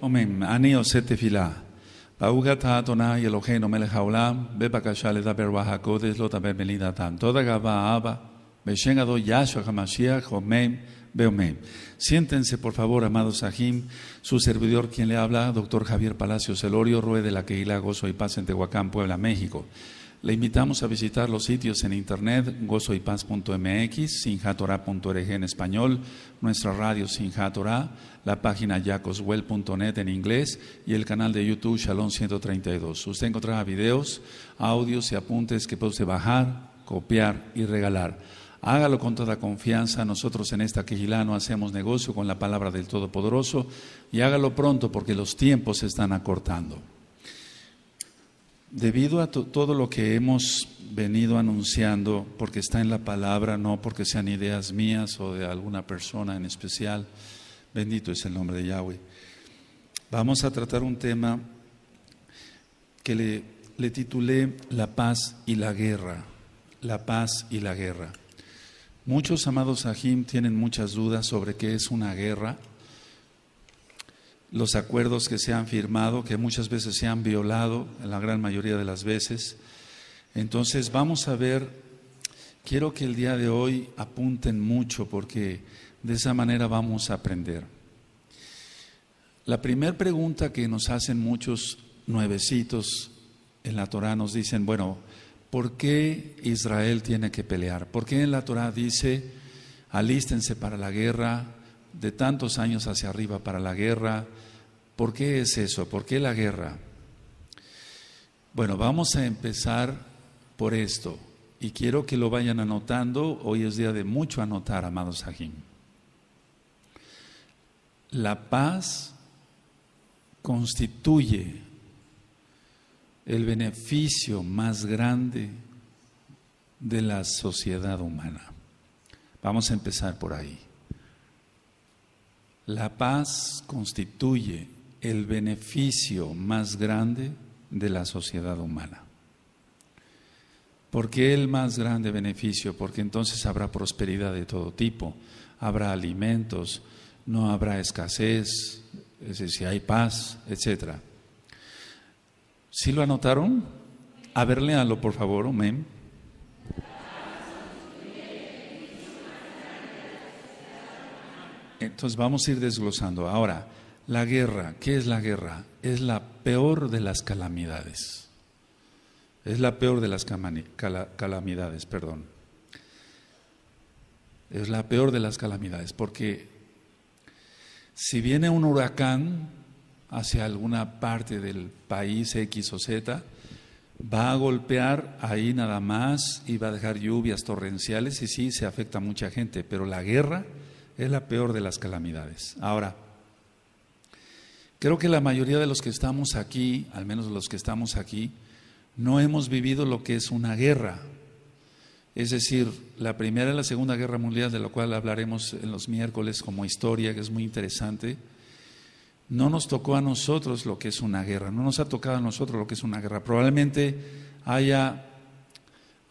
Omen. Ani ose tefilá. Baugata Adonai Eloheinu melech haolam, bebakasha ledaber wahakodes lo taber tan. Toda gaba abba, beshen ado Yahshua hamashiach, Be beomen. Siéntense, por favor, amados Sahim. Su servidor, quien le habla, doctor Javier Palacios Celorio, Rue de la Queila, Gozo y Paz en Tehuacán, Puebla, México. Le invitamos a visitar los sitios en internet gozoypaz.mx, sinjatora.org en español, nuestra radio Sinjatora, la página yacoswell.net en inglés y el canal de YouTube Shalom 132. Usted encontrará videos, audios y apuntes que puede bajar, copiar y regalar. Hágalo con toda confianza. Nosotros en esta quejilá no hacemos negocio con la palabra del Todopoderoso y hágalo pronto porque los tiempos se están acortando. Debido a todo lo que hemos venido anunciando, porque está en la palabra, no porque sean ideas mías o de alguna persona en especial, bendito es el nombre de Yahweh, vamos a tratar un tema que le, titulé La paz y la guerra, la paz y la guerra. Muchos amados Ajim tienen muchas dudas sobre qué es una guerra, los acuerdos que se han firmado, que muchas veces se han violado, en la gran mayoría de las veces. Entonces vamos a ver, quiero que el día de hoy apunten mucho porque de esa manera vamos a aprender. La primera pregunta que nos hacen muchos nuevecitos en la Torah nos dicen, bueno, ¿por qué Israel tiene que pelear? ¿Por qué en la Torah dice, alístense para la guerra, de tantos años hacia arriba para la guerra. ¿Por qué es eso? ¿Por qué la guerra? Bueno, vamos a empezar por esto y quiero que lo vayan anotando. Hoy es día de mucho anotar, amados Sajim. La paz constituye el beneficio más grande de la sociedad humana. Vamos a empezar por ahí. La paz constituye el beneficio más grande de la sociedad humana. ¿Por qué el más grande beneficio? Porque entonces habrá prosperidad de todo tipo, habrá alimentos, no habrá escasez, es decir, hay paz, etc. ¿Sí lo anotaron? A ver, léalo, por favor, amén. Entonces vamos a ir desglosando. Ahora, la guerra, ¿qué es la guerra? Es la peor de las calamidades. Es la peor de las calamidades, perdón. Es la peor de las calamidades, porque si viene un huracán hacia alguna parte del país X o Z, va a golpear ahí nada más y va a dejar lluvias torrenciales y sí, se afecta a mucha gente, pero la guerra es la peor de las calamidades. Ahora, creo que la mayoría de los que estamos aquí, al menos los que estamos aquí, no hemos vivido lo que es una guerra. Es decir, la Primera y la Segunda Guerra Mundial, de la cual hablaremos en los miércoles como historia, que es muy interesante, no nos tocó a nosotros lo que es una guerra, no nos ha tocado a nosotros lo que es una guerra. Probablemente haya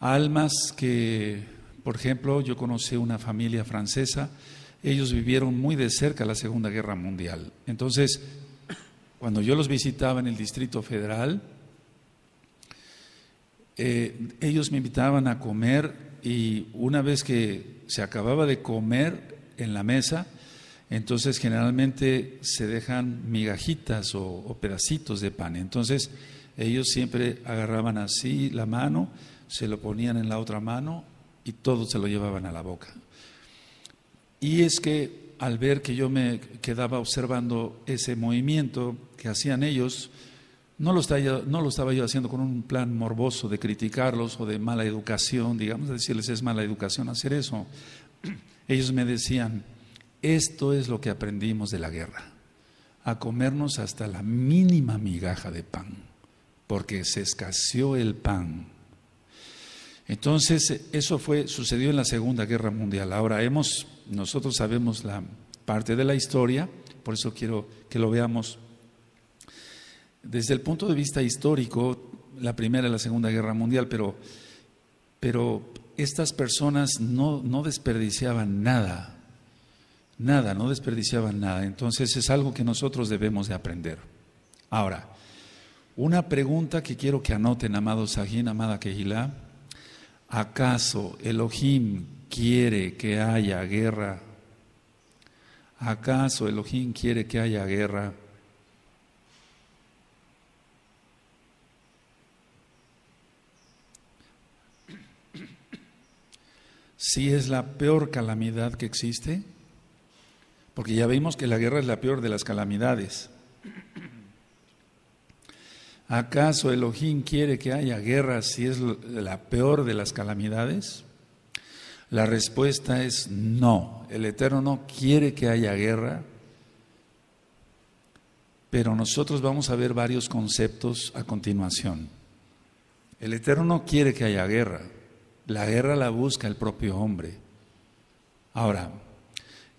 almas que, por ejemplo, yo conocí una familia francesa, ellos vivieron muy de cerca la Segunda Guerra Mundial. Entonces, cuando yo los visitaba en el Distrito Federal, eh, ellos me invitaban a comer y una vez que se acababa de comer en la mesa, entonces generalmente se dejan migajitas o, o pedacitos de pan. Entonces ellos siempre agarraban así la mano, se lo ponían en la otra mano y todo se lo llevaban a la boca. Y es que al ver que yo me quedaba observando ese movimiento que hacían ellos, no lo, estaba, yo, no lo estaba haciendo con un plan morboso de criticarlos o de mala educación, digamos, de decirles es mala educación hacer eso. Ellos me decían, esto es lo que aprendimos de la guerra, a comernos hasta la mínima migaja de pan, porque se escaseó el pan. Entonces, eso fue, sucedió en la Segunda Guerra Mundial. Ahora hemos nosotros sabemos la parte de la historia, por eso quiero que lo veamos. Desde el punto de vista histórico, la Primera y la Segunda Guerra Mundial, pero, pero estas personas no, no desperdiciaban nada, nada, no desperdiciaban nada. Entonces es algo que nosotros debemos de aprender. Ahora, una pregunta que quiero que anoten, amado Sajín, amada Kehilá, ¿acaso Elohim quiere que haya guerra? ¿Acaso Elohim quiere que haya guerra? Si es la peor calamidad que existe, porque ya vimos que la guerra es la peor de las calamidades. ¿Acaso Elohim quiere que haya guerra si es la peor de las calamidades? La respuesta es no. El Eterno no quiere que haya guerra, pero nosotros vamos a ver varios conceptos a continuación. El Eterno no quiere que haya guerra. La guerra la busca el propio hombre. Ahora,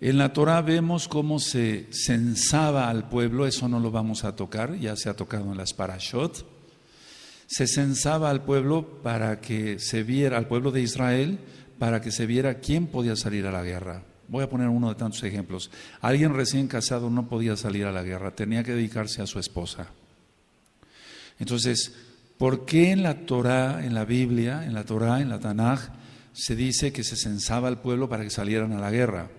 en la Torah vemos cómo se censaba al pueblo, eso no lo vamos a tocar, ya se ha tocado en las parashot. Se censaba al pueblo para que se viera, al pueblo de Israel, para que se viera quién podía salir a la guerra. Voy a poner uno de tantos ejemplos. Alguien recién casado no podía salir a la guerra, tenía que dedicarse a su esposa. Entonces, ¿por qué en la Torá, en la Biblia, en la Torá, en la Tanaj, se dice que se censaba al pueblo para que salieran a la guerra?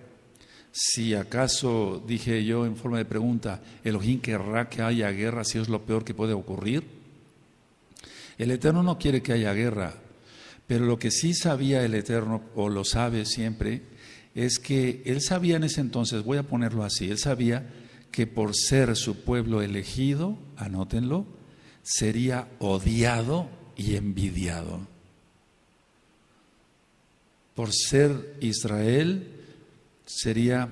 Si acaso, dije yo en forma de pregunta, el Elohim querrá que haya guerra si es lo peor que puede ocurrir. El Eterno no quiere que haya guerra, pero lo que sí sabía el Eterno, o lo sabe siempre, es que él sabía en ese entonces, voy a ponerlo así, él sabía que por ser su pueblo elegido, anótenlo, sería odiado y envidiado. Por ser Israel, sería,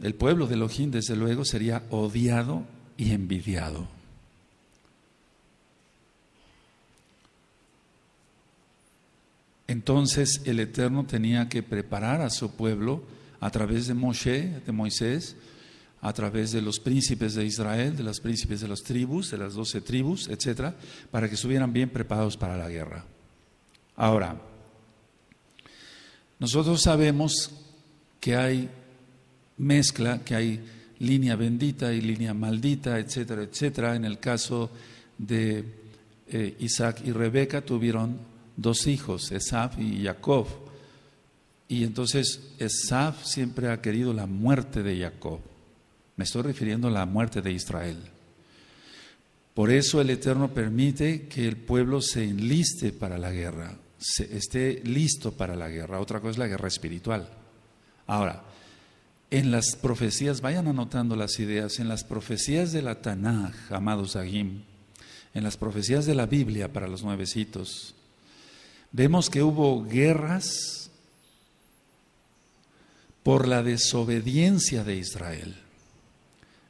el pueblo de Elohim, desde luego, sería odiado y envidiado. Entonces el Eterno tenía que preparar a su pueblo a través de Moshe, de Moisés, a través de los príncipes de Israel, de los príncipes de las tribus, de las doce tribus, etcétera, para que estuvieran bien preparados para la guerra. Ahora, nosotros sabemos que hay mezcla, que hay línea bendita y línea maldita, etcétera, etcétera. En el caso de eh, Isaac y Rebeca tuvieron dos hijos, Esaf y Jacob. Y entonces Esaf siempre ha querido la muerte de Jacob. Me estoy refiriendo a la muerte de Israel. Por eso el Eterno permite que el pueblo se enliste para la guerra, se esté listo para la guerra. Otra cosa es la guerra espiritual. Ahora, en las profecías, vayan anotando las ideas, en las profecías de la Tanaj, amados Agim, en las profecías de la Biblia para los nuevecitos, Vemos que hubo guerras por la desobediencia de Israel.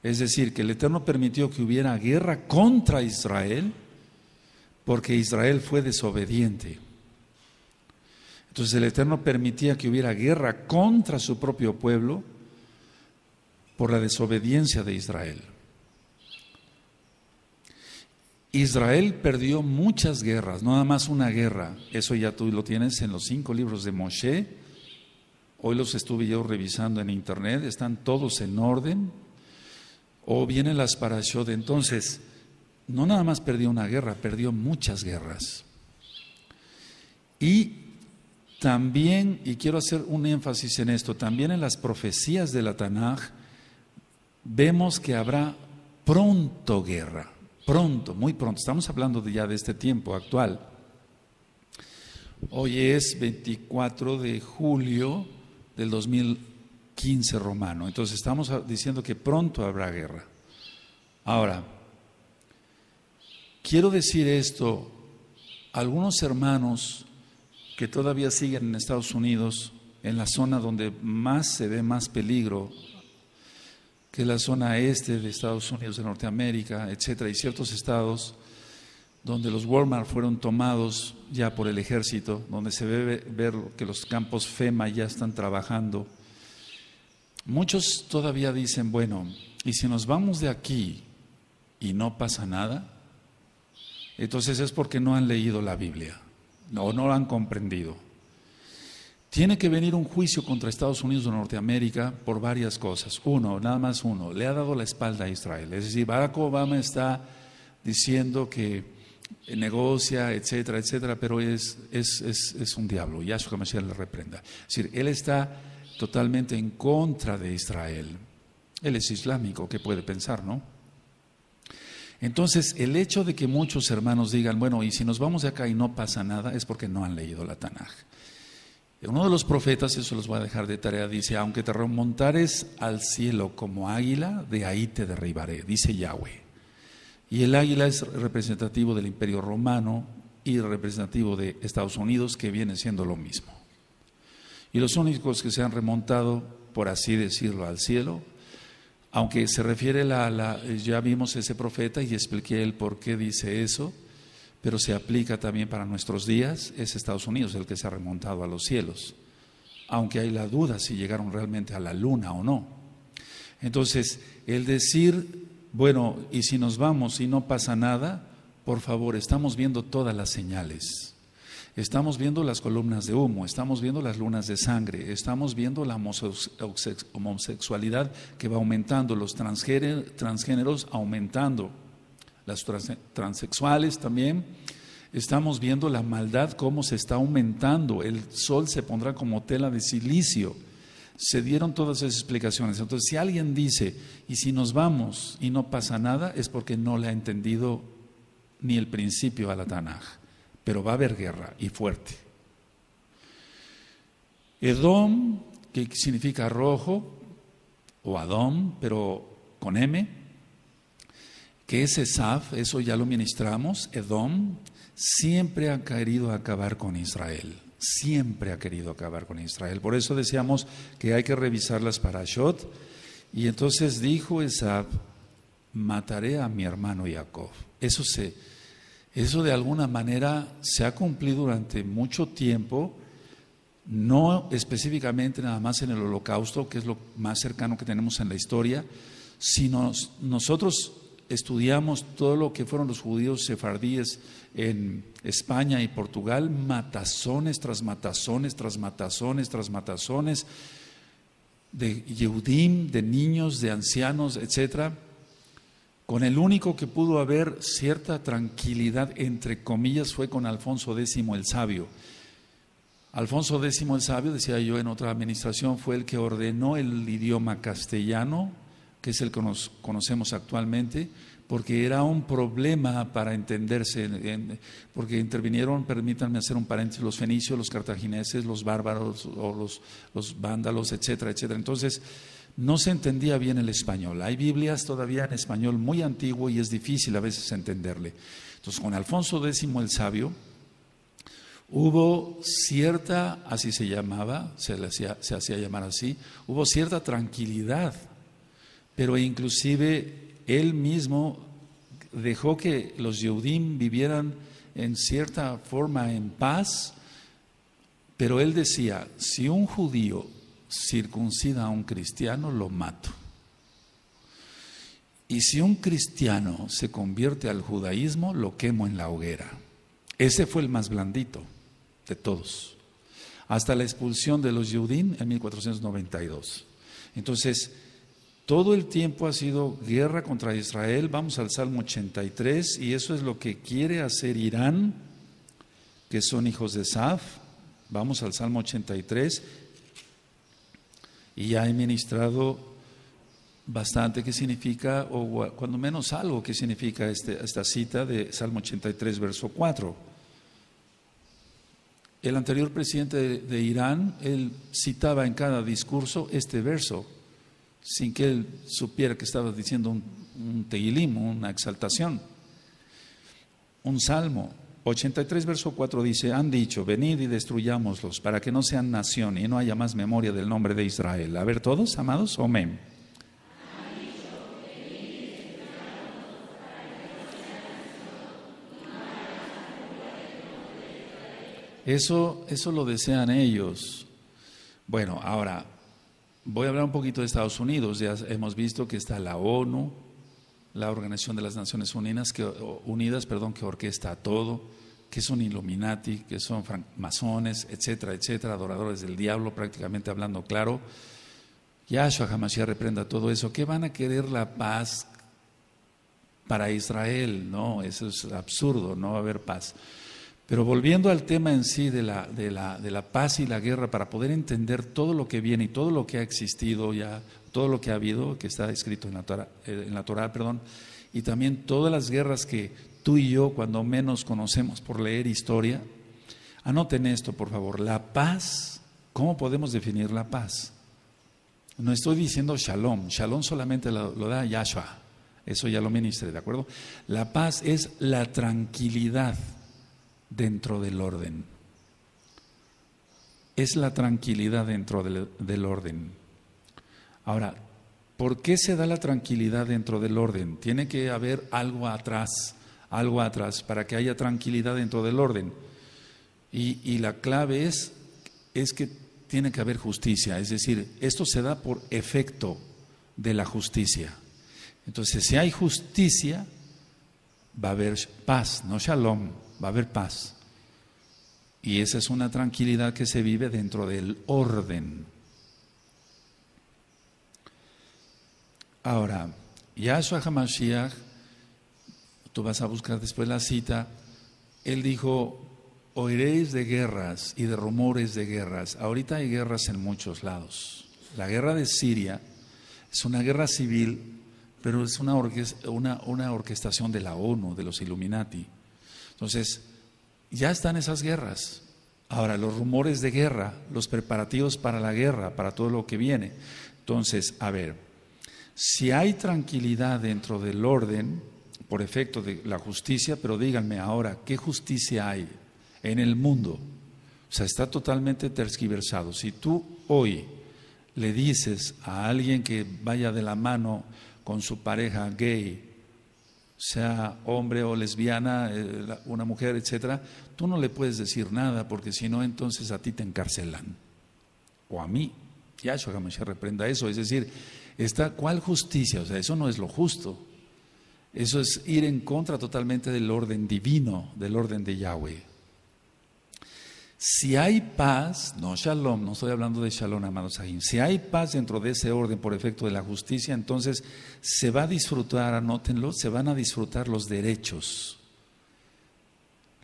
Es decir, que el Eterno permitió que hubiera guerra contra Israel porque Israel fue desobediente. Entonces el Eterno permitía que hubiera guerra contra su propio pueblo por la desobediencia de Israel. Israel perdió muchas guerras, no nada más una guerra. Eso ya tú lo tienes en los cinco libros de Moshe. Hoy los estuve yo revisando en internet, están todos en orden. O vienen las parashot. Entonces, no nada más perdió una guerra, perdió muchas guerras. Y también, y quiero hacer un énfasis en esto, también en las profecías de la Tanaj vemos que habrá pronto guerra pronto, muy pronto, estamos hablando de ya de este tiempo actual. Hoy es 24 de julio del 2015 romano, entonces estamos diciendo que pronto habrá guerra. Ahora, quiero decir esto, algunos hermanos que todavía siguen en Estados Unidos, en la zona donde más se ve más peligro que la zona este de Estados Unidos, de Norteamérica, etcétera, y ciertos estados donde los Walmart fueron tomados ya por el ejército, donde se ve ver que los campos FEMA ya están trabajando. Muchos todavía dicen, bueno, ¿y si nos vamos de aquí y no pasa nada? Entonces es porque no han leído la Biblia o no lo han comprendido. Tiene que venir un juicio contra Estados Unidos de Norteamérica por varias cosas. Uno, nada más uno, le ha dado la espalda a Israel. Es decir, Barack Obama está diciendo que negocia, etcétera, etcétera, pero es, es, un diablo. su comercial le reprenda. Es decir, él está totalmente en contra de Israel. Él es islámico, ¿qué puede pensar, no? Entonces, el hecho de que muchos hermanos digan, bueno, y si nos vamos de acá y no pasa nada, es porque no han leído la Tanaj. Uno de los profetas, eso los voy a dejar de tarea, dice, aunque te remontares al cielo como águila, de ahí te derribaré, dice Yahweh. Y el águila es representativo del imperio romano y representativo de Estados Unidos, que viene siendo lo mismo. Y los únicos que se han remontado, por así decirlo, al cielo, aunque se refiere a la, la ya vimos ese profeta y expliqué el por qué dice eso, pero se aplica también para nuestros días, es Estados Unidos el que se ha remontado a los cielos, aunque hay la duda si llegaron realmente a la luna o no. Entonces, el decir, bueno, y si nos vamos y no pasa nada, por favor, estamos viendo todas las señales. Estamos viendo las columnas de humo, estamos viendo las lunas de sangre, estamos viendo la homosexualidad que va aumentando, los transgéneros aumentando las transexuales también. Estamos viendo la maldad, cómo se está aumentando. El sol se pondrá como tela de silicio. Se dieron todas esas explicaciones. Entonces, si alguien dice, y si nos vamos y no pasa nada, es porque no le ha entendido ni el principio a la Tanaj. Pero va a haber guerra y fuerte. Edom, que significa rojo, o Adom, pero con M, que ese Esaf, eso ya lo ministramos, Edom, siempre ha querido acabar con Israel. Siempre ha querido acabar con Israel. Por eso decíamos que hay que revisar las parashot. Y entonces dijo Esaf, mataré a mi hermano Jacob. Eso se, eso de alguna manera se ha cumplido durante mucho tiempo, no específicamente nada más en el holocausto, que es lo más cercano que tenemos en la historia, sino nosotros estudiamos todo lo que fueron los judíos sefardíes en España y Portugal, matazones tras matazones, tras matazones, tras matazones, de yeudim, de niños, de ancianos, etc. con el único que pudo haber cierta tranquilidad, entre comillas, fue con Alfonso X el Sabio. Alfonso X el Sabio, decía yo en otra administración, fue el que ordenó el idioma castellano que es el que nos conocemos actualmente, porque era un problema para entenderse, porque intervinieron, permítanme hacer un paréntesis, los fenicios, los cartagineses, los bárbaros o los, los vándalos, etcétera, etcétera. Entonces, no se entendía bien el español. Hay Biblias todavía en español muy antiguo y es difícil a veces entenderle. Entonces, con Alfonso X el Sabio, hubo cierta, así se llamaba, se, se hacía llamar así, hubo cierta tranquilidad pero inclusive él mismo dejó que los Yehudim vivieran en cierta forma en paz, pero él decía, si un judío circuncida a un cristiano, lo mato. Y si un cristiano se convierte al judaísmo, lo quemo en la hoguera. Ese fue el más blandito de todos, hasta la expulsión de los Yehudim en 1492. Entonces, todo el tiempo ha sido guerra contra Israel. Vamos al Salmo 83 y eso es lo que quiere hacer Irán, que son hijos de Saf. Vamos al Salmo 83 y ya he ministrado bastante qué significa, o cuando menos algo que significa este, esta cita de Salmo 83, verso 4. El anterior presidente de, de Irán, él citaba en cada discurso este verso sin que él supiera que estaba diciendo un, un una exaltación. Un salmo, 83 verso 4 dice, han dicho, venid y destruyámoslos para que no sean nación y no haya más memoria del nombre de Israel. A ver todos, amados, amén. Eso, eso lo desean ellos. Bueno, ahora, Voy a hablar un poquito de Estados Unidos. Ya hemos visto que está la ONU, la Organización de las Naciones Unidas, que, Unidas, perdón, que orquesta todo, que son Illuminati, que son francmasones, etcétera, etcétera, adoradores del diablo, prácticamente hablando claro. Yahshua ya reprenda todo eso. ¿Qué van a querer la paz para Israel? No, eso es absurdo, no va a haber paz. Pero volviendo al tema en sí de la, de, la, de la, paz y la guerra, para poder entender todo lo que viene y todo lo que ha existido ya, todo lo que ha habido, que está escrito en la Torah, eh, en la Torah perdón, y también todas las guerras que tú y yo, cuando menos conocemos por leer historia, anoten esto, por favor. La paz, ¿cómo podemos definir la paz? No estoy diciendo shalom, shalom solamente lo, lo da Yahshua, eso ya lo ministré, ¿de acuerdo? La paz es la tranquilidad dentro del orden. Es la tranquilidad dentro del, orden. Ahora, ¿por qué se da la tranquilidad dentro del orden? Tiene que haber algo atrás, algo atrás, para que haya tranquilidad dentro del orden. Y, la clave es, es que tiene que haber justicia, es decir, esto se da por efecto de la justicia. Entonces, si hay justicia, va a haber paz, no shalom va a haber paz. Y esa es una tranquilidad que se vive dentro del orden. Ahora, Yahshua HaMashiach, tú vas a buscar después la cita, él dijo, oiréis de guerras y de rumores de guerras. Ahorita hay guerras en muchos lados. La guerra de Siria es una guerra civil, pero es una, una, una orquestación de la ONU, de los Illuminati entonces, ya están esas guerras. Ahora, los rumores de guerra, los preparativos para la guerra, para todo lo que viene. Entonces, a ver, si hay tranquilidad dentro del orden, por efecto de la justicia, pero díganme ahora, ¿qué justicia hay en el mundo? O sea, está totalmente tergiversado. Si tú hoy le dices a alguien que vaya de la mano con su pareja gay, sea hombre o lesbiana, eh, una mujer, etcétera, tú no le puedes decir nada porque si no, entonces a ti te encarcelan o a mí. Yahshua se reprenda eso. Es decir, está, ¿cuál justicia? O sea, eso no es lo justo. Eso es ir en contra totalmente del orden divino, del orden de Yahweh. Si hay paz, no shalom, no estoy hablando de shalom, amados Sahim, si hay paz dentro de ese orden por efecto de la justicia, entonces se va a disfrutar, anótenlo, se van a disfrutar los derechos.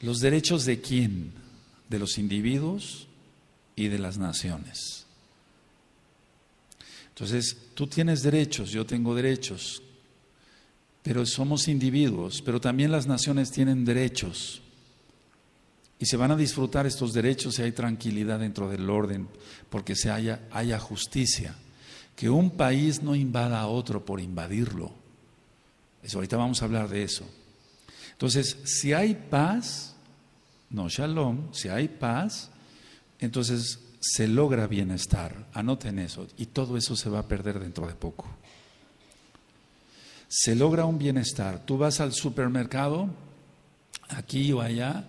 ¿Los derechos de quién? De los individuos y de las naciones. Entonces, tú tienes derechos, yo tengo derechos, pero somos individuos, pero también las naciones tienen derechos. Y se van a disfrutar estos derechos si hay tranquilidad dentro del orden, porque se haya, haya justicia. Que un país no invada a otro por invadirlo. Eso, ahorita vamos a hablar de eso. Entonces, si hay paz, no shalom, si hay paz, entonces se logra bienestar. Anoten eso. Y todo eso se va a perder dentro de poco. Se logra un bienestar. Tú vas al supermercado, aquí o allá,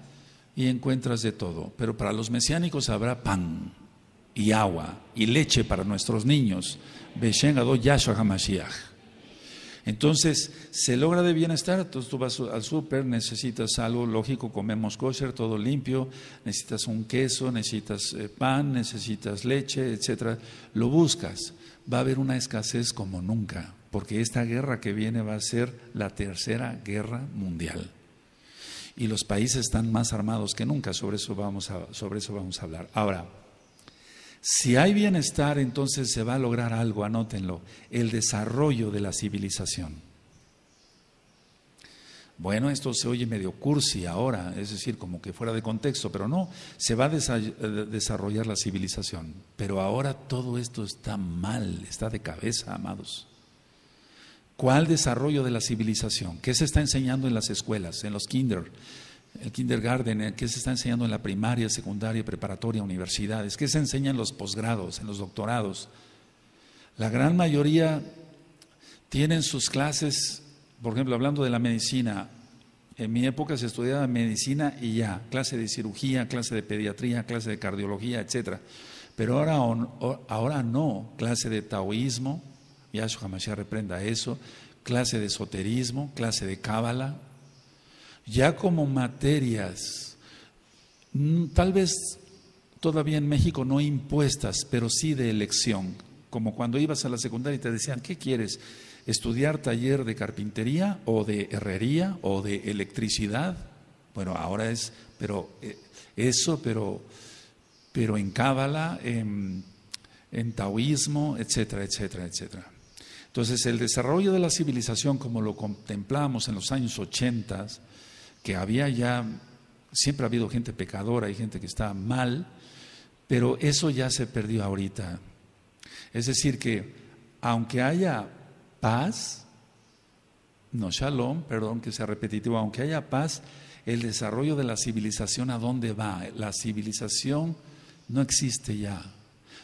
y encuentras de todo. Pero para los mesiánicos habrá pan y agua y leche para nuestros niños. Entonces, se logra de bienestar. Entonces tú vas al súper, necesitas algo lógico, comemos kosher, todo limpio, necesitas un queso, necesitas eh, pan, necesitas leche, etcétera. Lo buscas. Va a haber una escasez como nunca, porque esta guerra que viene va a ser la tercera guerra mundial y los países están más armados que nunca, sobre eso vamos a, sobre eso vamos a hablar. Ahora, si hay bienestar, entonces se va a lograr algo, anótenlo, el desarrollo de la civilización. Bueno, esto se oye medio cursi ahora, es decir, como que fuera de contexto, pero no, se va a desarrollar la civilización. Pero ahora todo esto está mal, está de cabeza, amados. ¿Cuál desarrollo de la civilización? ¿Qué se está enseñando en las escuelas, en los kinder, el kindergarten? Eh, ¿Qué se está enseñando en la primaria, secundaria, preparatoria, universidades? ¿Qué se enseña en los posgrados, en los doctorados? La gran mayoría tienen sus clases, por ejemplo, hablando de la medicina. En mi época se estudiaba medicina y ya, clase de cirugía, clase de pediatría, clase de cardiología, etcétera. Pero ahora, ahora no, clase de taoísmo, Yahshua se reprenda eso, clase de esoterismo, clase de cábala, ya como materias, mm, tal vez todavía en México no impuestas, pero sí de elección, como cuando ibas a la secundaria y te decían, ¿qué quieres? ¿Estudiar taller de carpintería o de herrería o de electricidad? Bueno, ahora es, pero eh, eso, pero, pero en cábala, en taoísmo, etcétera, etcétera, etcétera. Entonces, el desarrollo de la civilización, como lo contemplamos en los años 80, que había ya, siempre ha habido gente pecadora y gente que está mal, pero eso ya se perdió ahorita. Es decir, que aunque haya paz, no shalom, perdón que sea repetitivo, aunque haya paz, el desarrollo de la civilización a dónde va? La civilización no existe ya.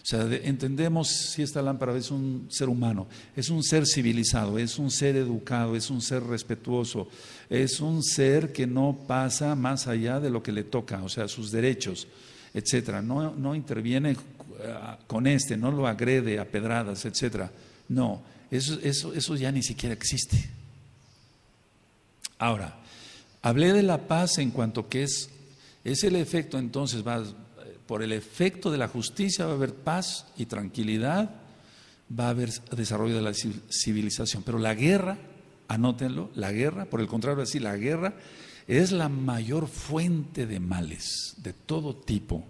O sea, entendemos si esta lámpara es un ser humano, es un ser civilizado, es un ser educado, es un ser respetuoso, es un ser que no pasa más allá de lo que le toca, o sea, sus derechos, etcétera. No, no interviene eh, con este, no lo agrede a pedradas, etcétera. No, eso, eso, eso ya ni siquiera existe. Ahora, hablé de la paz en cuanto que es, es el efecto, entonces va por el efecto de la justicia va a haber paz y tranquilidad, va a haber desarrollo de la civilización. Pero la guerra, anótenlo, la guerra, por el contrario, así, la guerra es la mayor fuente de males de todo tipo.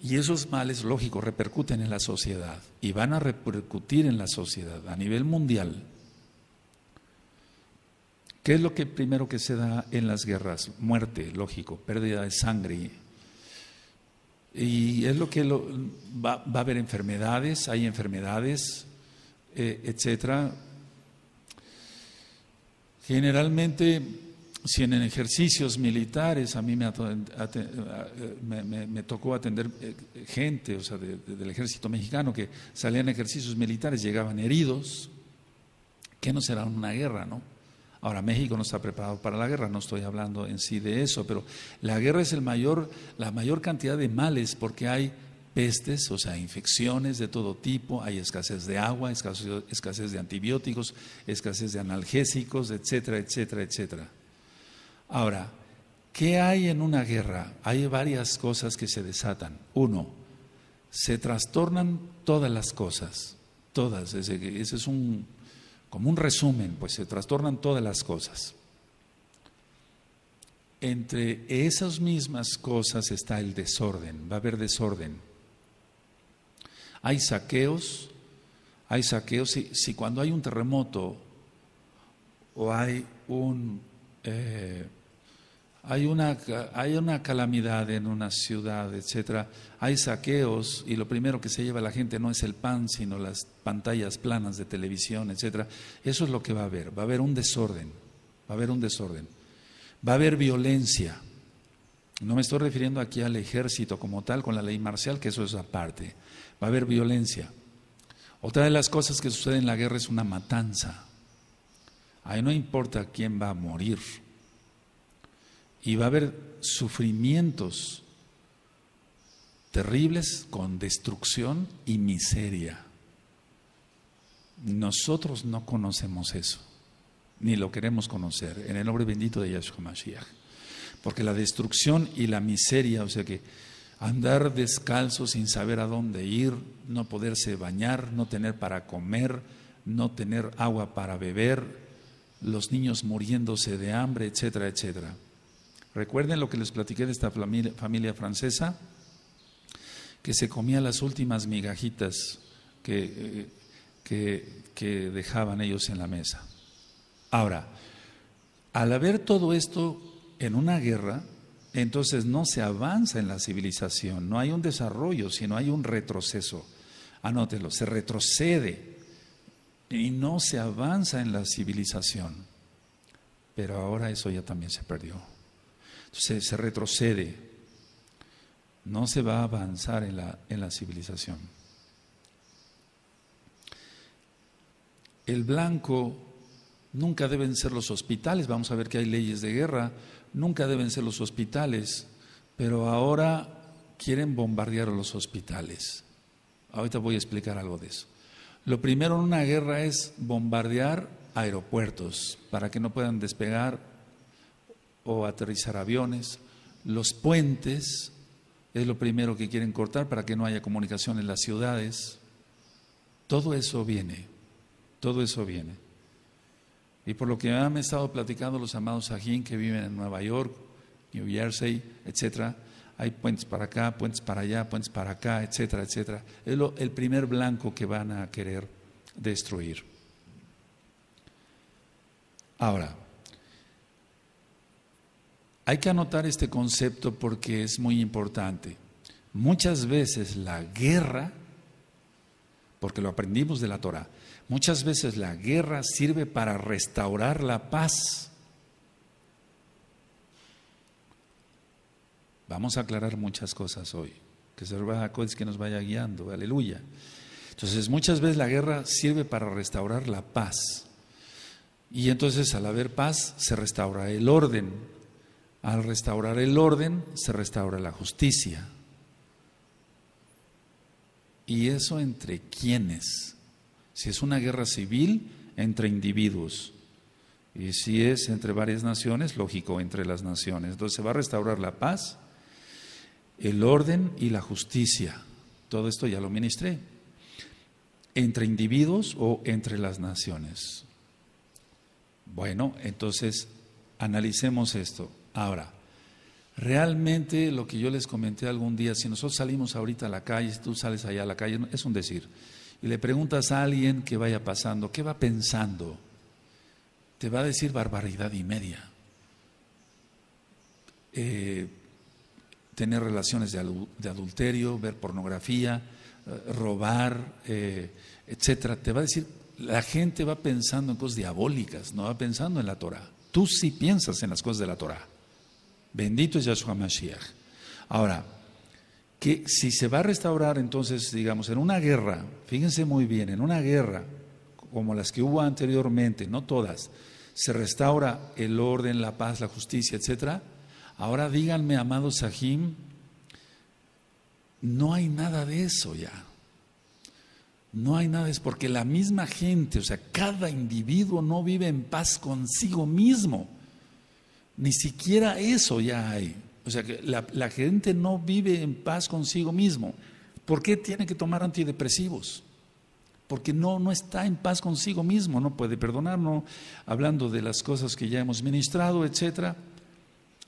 Y esos males, lógico, repercuten en la sociedad y van a repercutir en la sociedad a nivel mundial. ¿Qué es lo que primero que se da en las guerras? Muerte, lógico, pérdida de sangre. Y es lo que va, a haber enfermedades, hay enfermedades, eh, etcétera. Generalmente, si en ejercicios militares a mí me, tocó atender eh, gente, o sea, del ejército mexicano que salían en ejercicios militares, llegaban heridos, que no será una guerra, ¿no? Ahora, México no está preparado para la guerra, no estoy hablando en sí de eso, pero la guerra es el mayor, la mayor cantidad de males porque hay pestes, o sea, infecciones de todo tipo, hay escasez de agua, escasez, de antibióticos, escasez de analgésicos, etcétera, etcétera, etcétera. Ahora, ¿qué hay en una guerra? Hay varias cosas que se desatan. Uno, se trastornan todas las cosas, todas, ese es un como un resumen, pues se trastornan todas las cosas. Entre esas mismas cosas está el desorden, va a haber desorden. Hay saqueos, hay saqueos, si, cuando hay un terremoto o hay un... Eh, hay una, hay una calamidad en una ciudad, etcétera, hay saqueos y lo primero que se lleva la gente no es el pan, sino las pantallas planas de televisión, etcétera. Eso es lo que va a haber, va a haber un desorden, va a haber un desorden. Va a haber violencia. No me estoy refiriendo aquí al ejército como tal con la ley marcial, que eso es aparte. Va a haber violencia. Otra de las cosas que sucede en la guerra es una matanza. Ahí no importa quién va a morir y va a haber sufrimientos terribles con destrucción y miseria. Nosotros no conocemos eso, ni lo queremos conocer, en el nombre bendito de Yahshua Mashiach. Porque la destrucción y la miseria, o sea que andar descalzo sin saber a dónde ir, no poderse bañar, no tener para comer, no tener agua para beber, los niños muriéndose de hambre, etcétera, etcétera. Recuerden lo que les platiqué de esta familia, francesa, que se comía las últimas migajitas que, eh, que, que dejaban ellos en la mesa. Ahora, al haber todo esto en una guerra, entonces no se avanza en la civilización, no hay un desarrollo, sino hay un retroceso. Anótelo, se retrocede y no se avanza en la civilización. Pero ahora eso ya también se perdió se retrocede, no se va a avanzar en la, en la civilización. El blanco nunca deben ser los hospitales, vamos a ver que hay leyes de guerra, nunca deben ser los hospitales, pero ahora quieren bombardear los hospitales. Ahorita voy a explicar algo de eso. Lo primero en una guerra es bombardear aeropuertos para que no puedan despegar o aterrizar aviones. Los puentes es lo primero que quieren cortar para que no haya comunicación en las ciudades. Todo eso viene, todo eso viene. Y por lo que me han estado platicando los amados Sajín que viven en Nueva York, New Jersey, etcétera, hay puentes para acá, puentes para allá, puentes para acá, etcétera, etcétera. Es el primer blanco que van a querer destruir. Ahora, hay que anotar este concepto porque es muy importante. Muchas veces la guerra, porque lo aprendimos de la Torah, muchas veces la guerra sirve para restaurar la paz. Vamos a aclarar muchas cosas hoy. Que se Jacob que nos vaya guiando, aleluya. Entonces muchas veces la guerra sirve para restaurar la paz. Y entonces al haber paz se restaura el orden, al restaurar el orden, se restaura la justicia. ¿Y eso entre quiénes? Si es una guerra civil, entre individuos. Y si es entre varias naciones, lógico, entre las naciones. Entonces se va a restaurar la paz, el orden y la justicia. Todo esto ya lo ministré. Entre individuos o entre las naciones. Bueno, entonces analicemos esto. Ahora, realmente lo que yo les comenté algún día, si nosotros salimos ahorita a la calle, si tú sales allá a la calle, es un decir, y le preguntas a alguien qué vaya pasando, ¿qué va pensando? Te va a decir barbaridad y media. Eh, tener relaciones de, adulterio, ver pornografía, eh, robar, eh, etcétera. Te va a decir, la gente va pensando en cosas diabólicas, no va pensando en la Torah. Tú sí piensas en las cosas de la Torah. Bendito es Yahshua Mashiach. Ahora, que si se va a restaurar entonces, digamos, en una guerra, fíjense muy bien, en una guerra como las que hubo anteriormente, no todas, se restaura el orden, la paz, la justicia, etcétera. Ahora díganme, amado Sahim, no hay nada de eso ya. No hay nada, es porque la misma gente, o sea, cada individuo no vive en paz consigo mismo. Ni siquiera eso ya hay. O sea, que la, gente no vive en paz consigo mismo. ¿Por qué tiene que tomar antidepresivos? Porque no, no está en paz consigo mismo, no puede perdonar, hablando de las cosas que ya hemos ministrado, etcétera.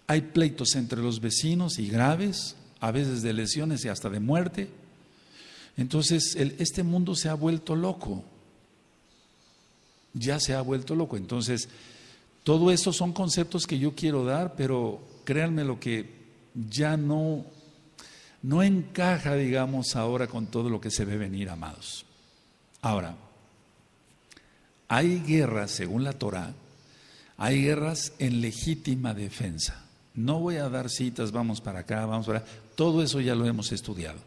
Hay pleitos entre los vecinos y graves, a veces de lesiones y hasta de muerte. Entonces, este mundo se ha vuelto loco. Ya se ha vuelto loco. Entonces, todo eso son conceptos que yo quiero dar, pero créanme lo que ya no, no encaja, digamos, ahora con todo lo que se ve venir, amados. Ahora, hay guerras, según la Torah, hay guerras en legítima defensa. No voy a dar citas, vamos para acá, vamos para allá, Todo eso ya lo hemos estudiado.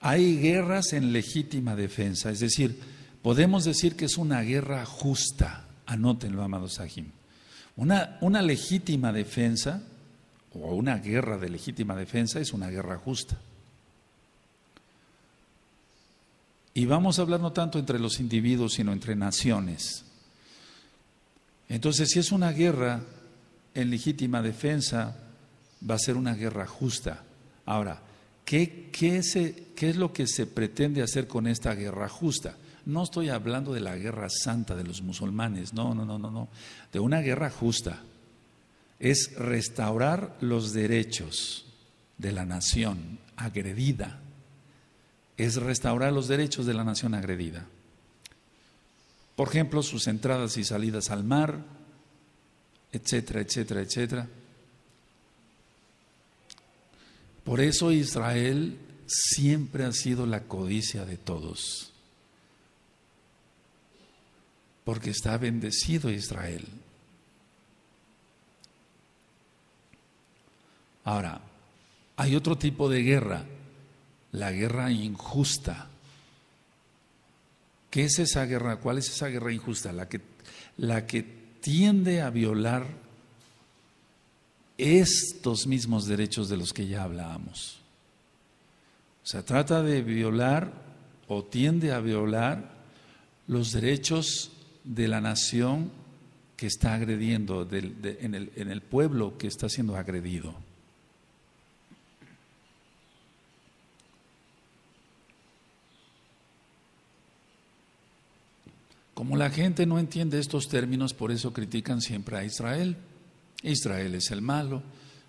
Hay guerras en legítima defensa, es decir, podemos decir que es una guerra justa. Anótenlo, amados Sajim. Una, legítima defensa o una guerra de legítima defensa es una guerra justa. Y vamos a hablar no tanto entre los individuos, sino entre naciones. Entonces, si es una guerra en legítima defensa, va a ser una guerra justa. Ahora, ¿qué, es lo que se pretende hacer con esta guerra justa? No estoy hablando de la guerra santa de los musulmanes, no, no, no, no, no, de una guerra justa. Es restaurar los derechos de la nación agredida. Es restaurar los derechos de la nación agredida. Por ejemplo, sus entradas y salidas al mar, etcétera, etcétera, etcétera. Por eso Israel siempre ha sido la codicia de todos porque está bendecido Israel. Ahora, hay otro tipo de guerra, la guerra injusta. ¿Qué es esa guerra? ¿Cuál es esa guerra injusta? La que, la que tiende a violar estos mismos derechos de los que ya hablábamos. O sea, trata de violar o tiende a violar los derechos de la nación que está agrediendo, en, el, en el pueblo que está siendo agredido. Como la gente no entiende estos términos, por eso critican siempre a Israel. Israel es el malo,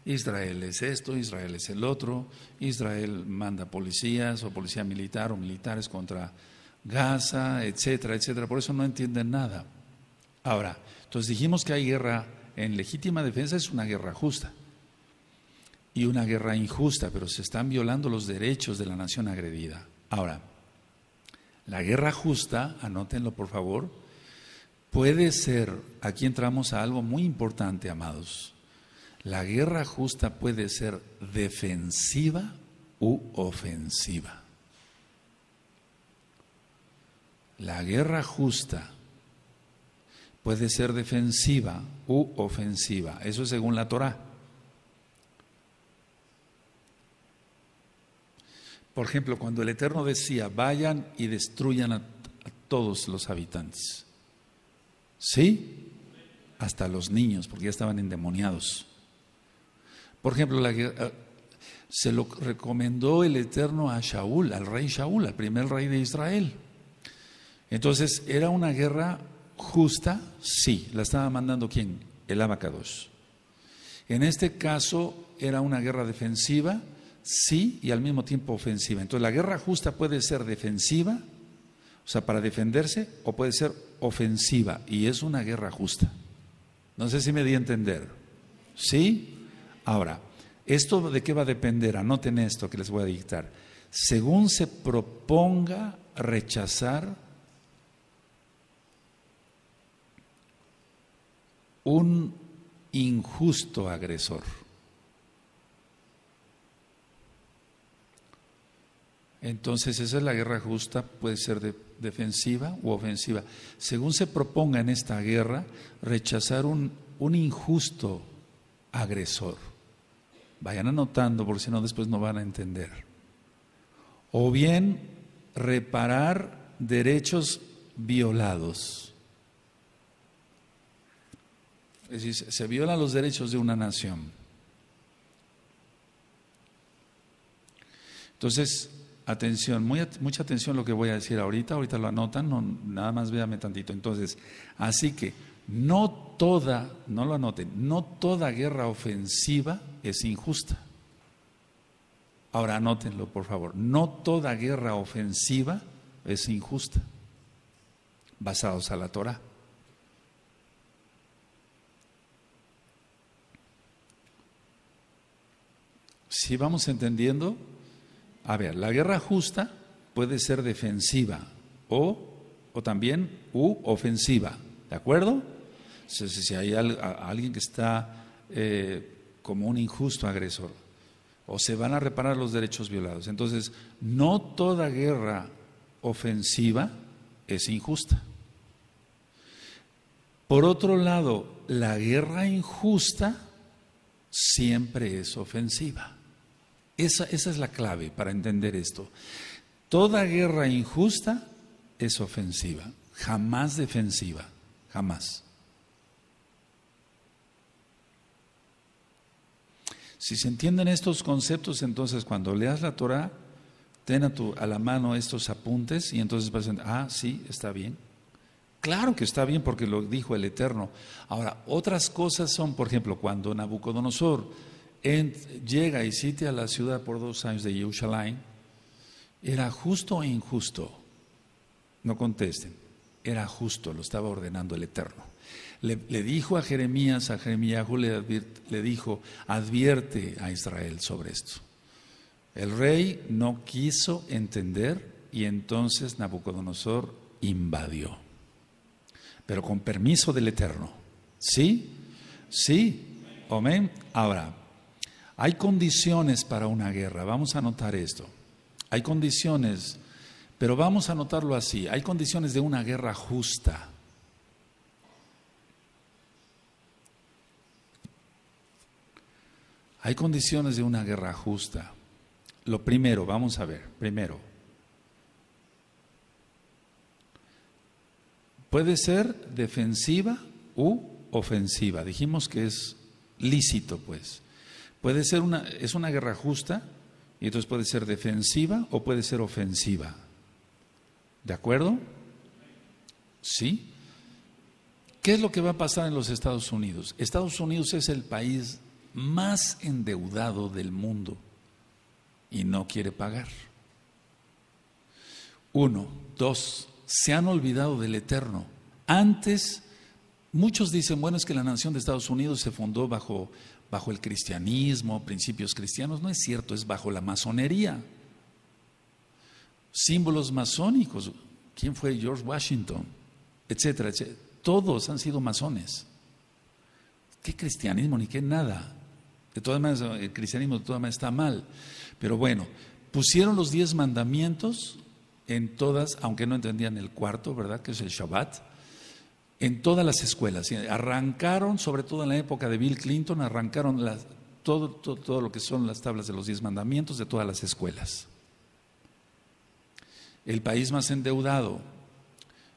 Israel es esto, Israel es el otro, Israel manda policías o policía militar o militares contra Gaza, etcétera, etcétera. Por eso no entienden nada. Ahora, entonces dijimos que hay guerra en legítima defensa, es una guerra justa y una guerra injusta, pero se están violando los derechos de la nación agredida. Ahora, la guerra justa, anótenlo por favor, puede ser, aquí entramos a algo muy importante, amados, la guerra justa puede ser defensiva u ofensiva. La guerra justa puede ser defensiva u ofensiva, eso es según la Torah. Por ejemplo, cuando el Eterno decía, vayan y destruyan a, todos los habitantes. ¿Sí? Hasta los niños, porque ya estaban endemoniados. Por ejemplo, la, se lo recomendó el Eterno a Shaul, al rey Shaul, al primer rey de Israel. Entonces, ¿era una guerra justa? Sí. ¿La estaba mandando quién? El Abacados. En este caso, ¿era una guerra defensiva? Sí, y al mismo tiempo ofensiva. Entonces, la guerra justa puede ser defensiva, o sea, para defenderse, o puede ser ofensiva, y es una guerra justa. No sé si me di a entender. ¿Sí? Ahora, ¿esto de qué va a depender? Anoten esto que les voy a dictar. Según se proponga rechazar un injusto agresor. Entonces esa es la guerra justa, puede ser defensiva u ofensiva. Según se proponga en esta guerra, rechazar un, un injusto agresor. Vayan anotando porque si no después no van a entender. O bien reparar derechos violados. Es decir, se violan los derechos de una nación. Entonces, atención, mucha atención a lo que voy a decir ahorita, ahorita lo anotan, nada más véame tantito. Entonces, así que no toda, no lo anoten, no toda guerra ofensiva es injusta. Ahora anótenlo, por favor. No toda guerra ofensiva es injusta, basados a la Torah. Si vamos entendiendo? A ver, la guerra justa puede ser defensiva o, o también u ofensiva, ¿de acuerdo? Si, hay alguien que está eh, como un injusto agresor o se van a reparar los derechos violados. Entonces, no toda guerra ofensiva es injusta. Por otro lado, la guerra injusta siempre es ofensiva. Esa, esa es la clave para entender esto. Toda guerra injusta es ofensiva, jamás defensiva, jamás. Si se entienden estos conceptos, entonces cuando leas la Torah, ten a, tu, a la mano estos apuntes y entonces vas a decir, ah, sí, está bien. Claro que está bien porque lo dijo el Eterno. Ahora, otras cosas son, por ejemplo, cuando Nabucodonosor llega y a la ciudad por dos años de Jerusalén, ¿era justo o injusto? No contesten, era justo, lo estaba ordenando el Eterno. Le, dijo a Jeremías, a Jeremías le, le dijo, advierte a Israel sobre esto. El rey no quiso entender y entonces Nabucodonosor invadió, pero con permiso del Eterno. ¿Sí? ¿Sí? Amén. Ahora, hay condiciones para una guerra, vamos a notar esto. Hay condiciones, pero vamos a anotarlo así, hay condiciones de una guerra justa. Hay condiciones de una guerra justa. Lo primero, vamos a ver, primero, puede ser defensiva u ofensiva. Dijimos que es lícito, pues. Puede ser una, es una guerra justa, y entonces puede ser defensiva o puede ser ofensiva. ¿De acuerdo? ¿Sí? ¿Qué es lo que va a pasar en los Estados Unidos? Estados Unidos es el país más endeudado del mundo y no quiere pagar. Uno, dos, se han olvidado del eterno. Antes, muchos dicen, bueno, es que la nación de Estados Unidos se fundó bajo bajo el cristianismo, principios cristianos, no es cierto, es bajo la masonería. Símbolos masónicos, ¿quién fue George Washington? Etcétera, Todos han sido masones. ¿Qué cristianismo ni qué nada? De todas maneras, el cristianismo de todas maneras está mal. Pero bueno, pusieron los diez mandamientos en todas, aunque no entendían el cuarto, ¿verdad? Que es el Shabbat en todas las escuelas. Arrancaron, sobre todo en la época de Bill Clinton, arrancaron las, todo, lo que son las tablas de los diez mandamientos de todas las escuelas. El país más endeudado,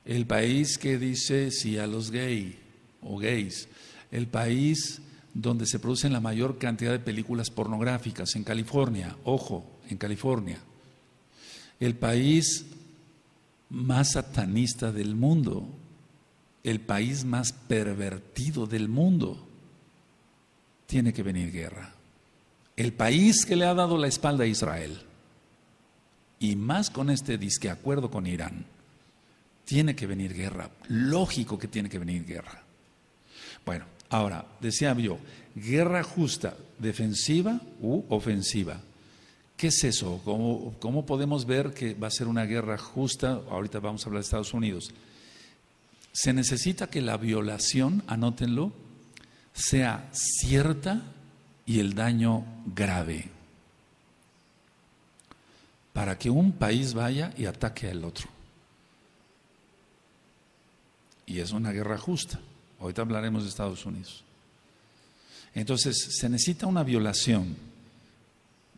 el país que dice sí a los gay o gays, el país donde se producen la mayor cantidad de películas pornográficas, en California, ojo, en California, el país más satanista del mundo, el país más pervertido del mundo, tiene que venir guerra. El país que le ha dado la espalda a Israel, y más con este disque acuerdo con Irán, tiene que venir guerra. Lógico que tiene que venir guerra. Bueno, ahora, decía yo, guerra justa, defensiva u ofensiva. ¿Qué es eso? ¿Cómo, podemos ver que va a ser una guerra justa? Ahorita vamos a hablar de Estados Unidos se necesita que la violación, anótenlo, sea cierta y el daño grave para que un país vaya y ataque al otro. Y es una guerra justa. Ahorita hablaremos de Estados Unidos. Entonces, se necesita una violación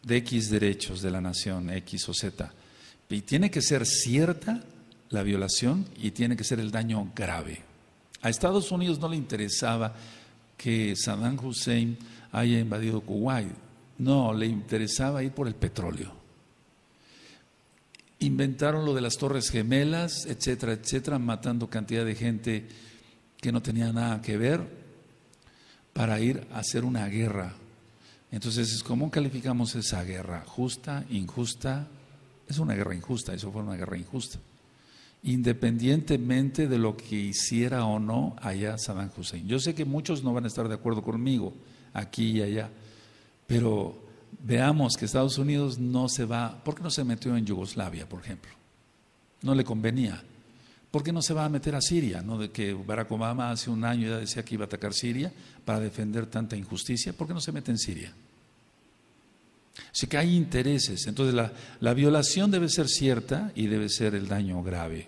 de X derechos de la nación, X o Z. Y tiene que ser cierta la violación y tiene que ser el daño grave. A Estados Unidos no le interesaba que Saddam Hussein haya invadido Kuwait. No, le interesaba ir por el petróleo. Inventaron lo de las Torres Gemelas, etcétera, etcétera, matando cantidad de gente que no tenía nada que ver para ir a hacer una guerra. Entonces, ¿cómo calificamos esa guerra? ¿Justa? ¿Injusta? Es una guerra injusta, eso fue una guerra injusta independientemente de lo que hiciera o no allá Saddam Hussein. Yo sé que muchos no van a estar de acuerdo conmigo, aquí y allá, pero veamos que Estados Unidos no se va, ¿por qué no se metió en Yugoslavia, por ejemplo? No le convenía. ¿Por qué no se va a meter a Siria? ¿No? De que Barack Obama hace un año ya decía que iba a atacar Siria para defender tanta injusticia. ¿Por qué no se mete en Siria? Así que hay intereses. Entonces la, violación debe ser cierta y debe ser el daño grave.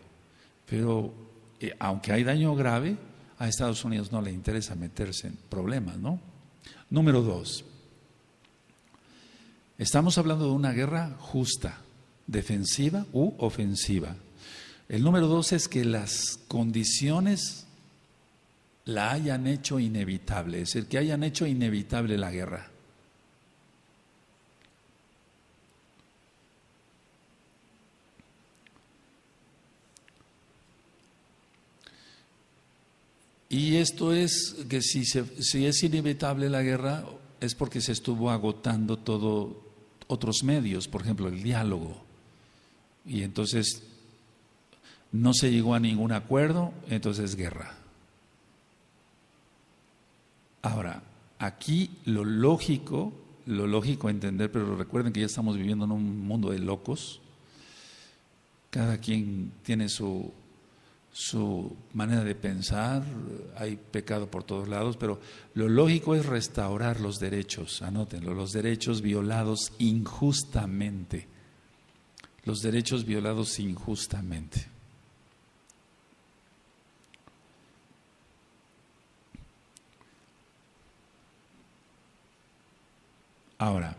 Pero eh, aunque hay daño grave, a Estados Unidos no le interesa meterse en problemas, ¿no? Número dos, estamos hablando de una guerra justa, defensiva u ofensiva. El número dos es que las condiciones la hayan hecho inevitable, es decir, que hayan hecho inevitable la guerra. Y esto es que si, si es inevitable la guerra es porque se estuvo agotando todos otros medios, por ejemplo, el diálogo. Y entonces no se llegó a ningún acuerdo, entonces guerra. Ahora, aquí lo lógico, lo lógico entender, pero recuerden que ya estamos viviendo en un mundo de locos. Cada quien tiene su su manera de pensar, hay pecado por todos lados, pero lo lógico es restaurar los derechos, anótenlo, los derechos violados injustamente, los derechos violados injustamente. Ahora,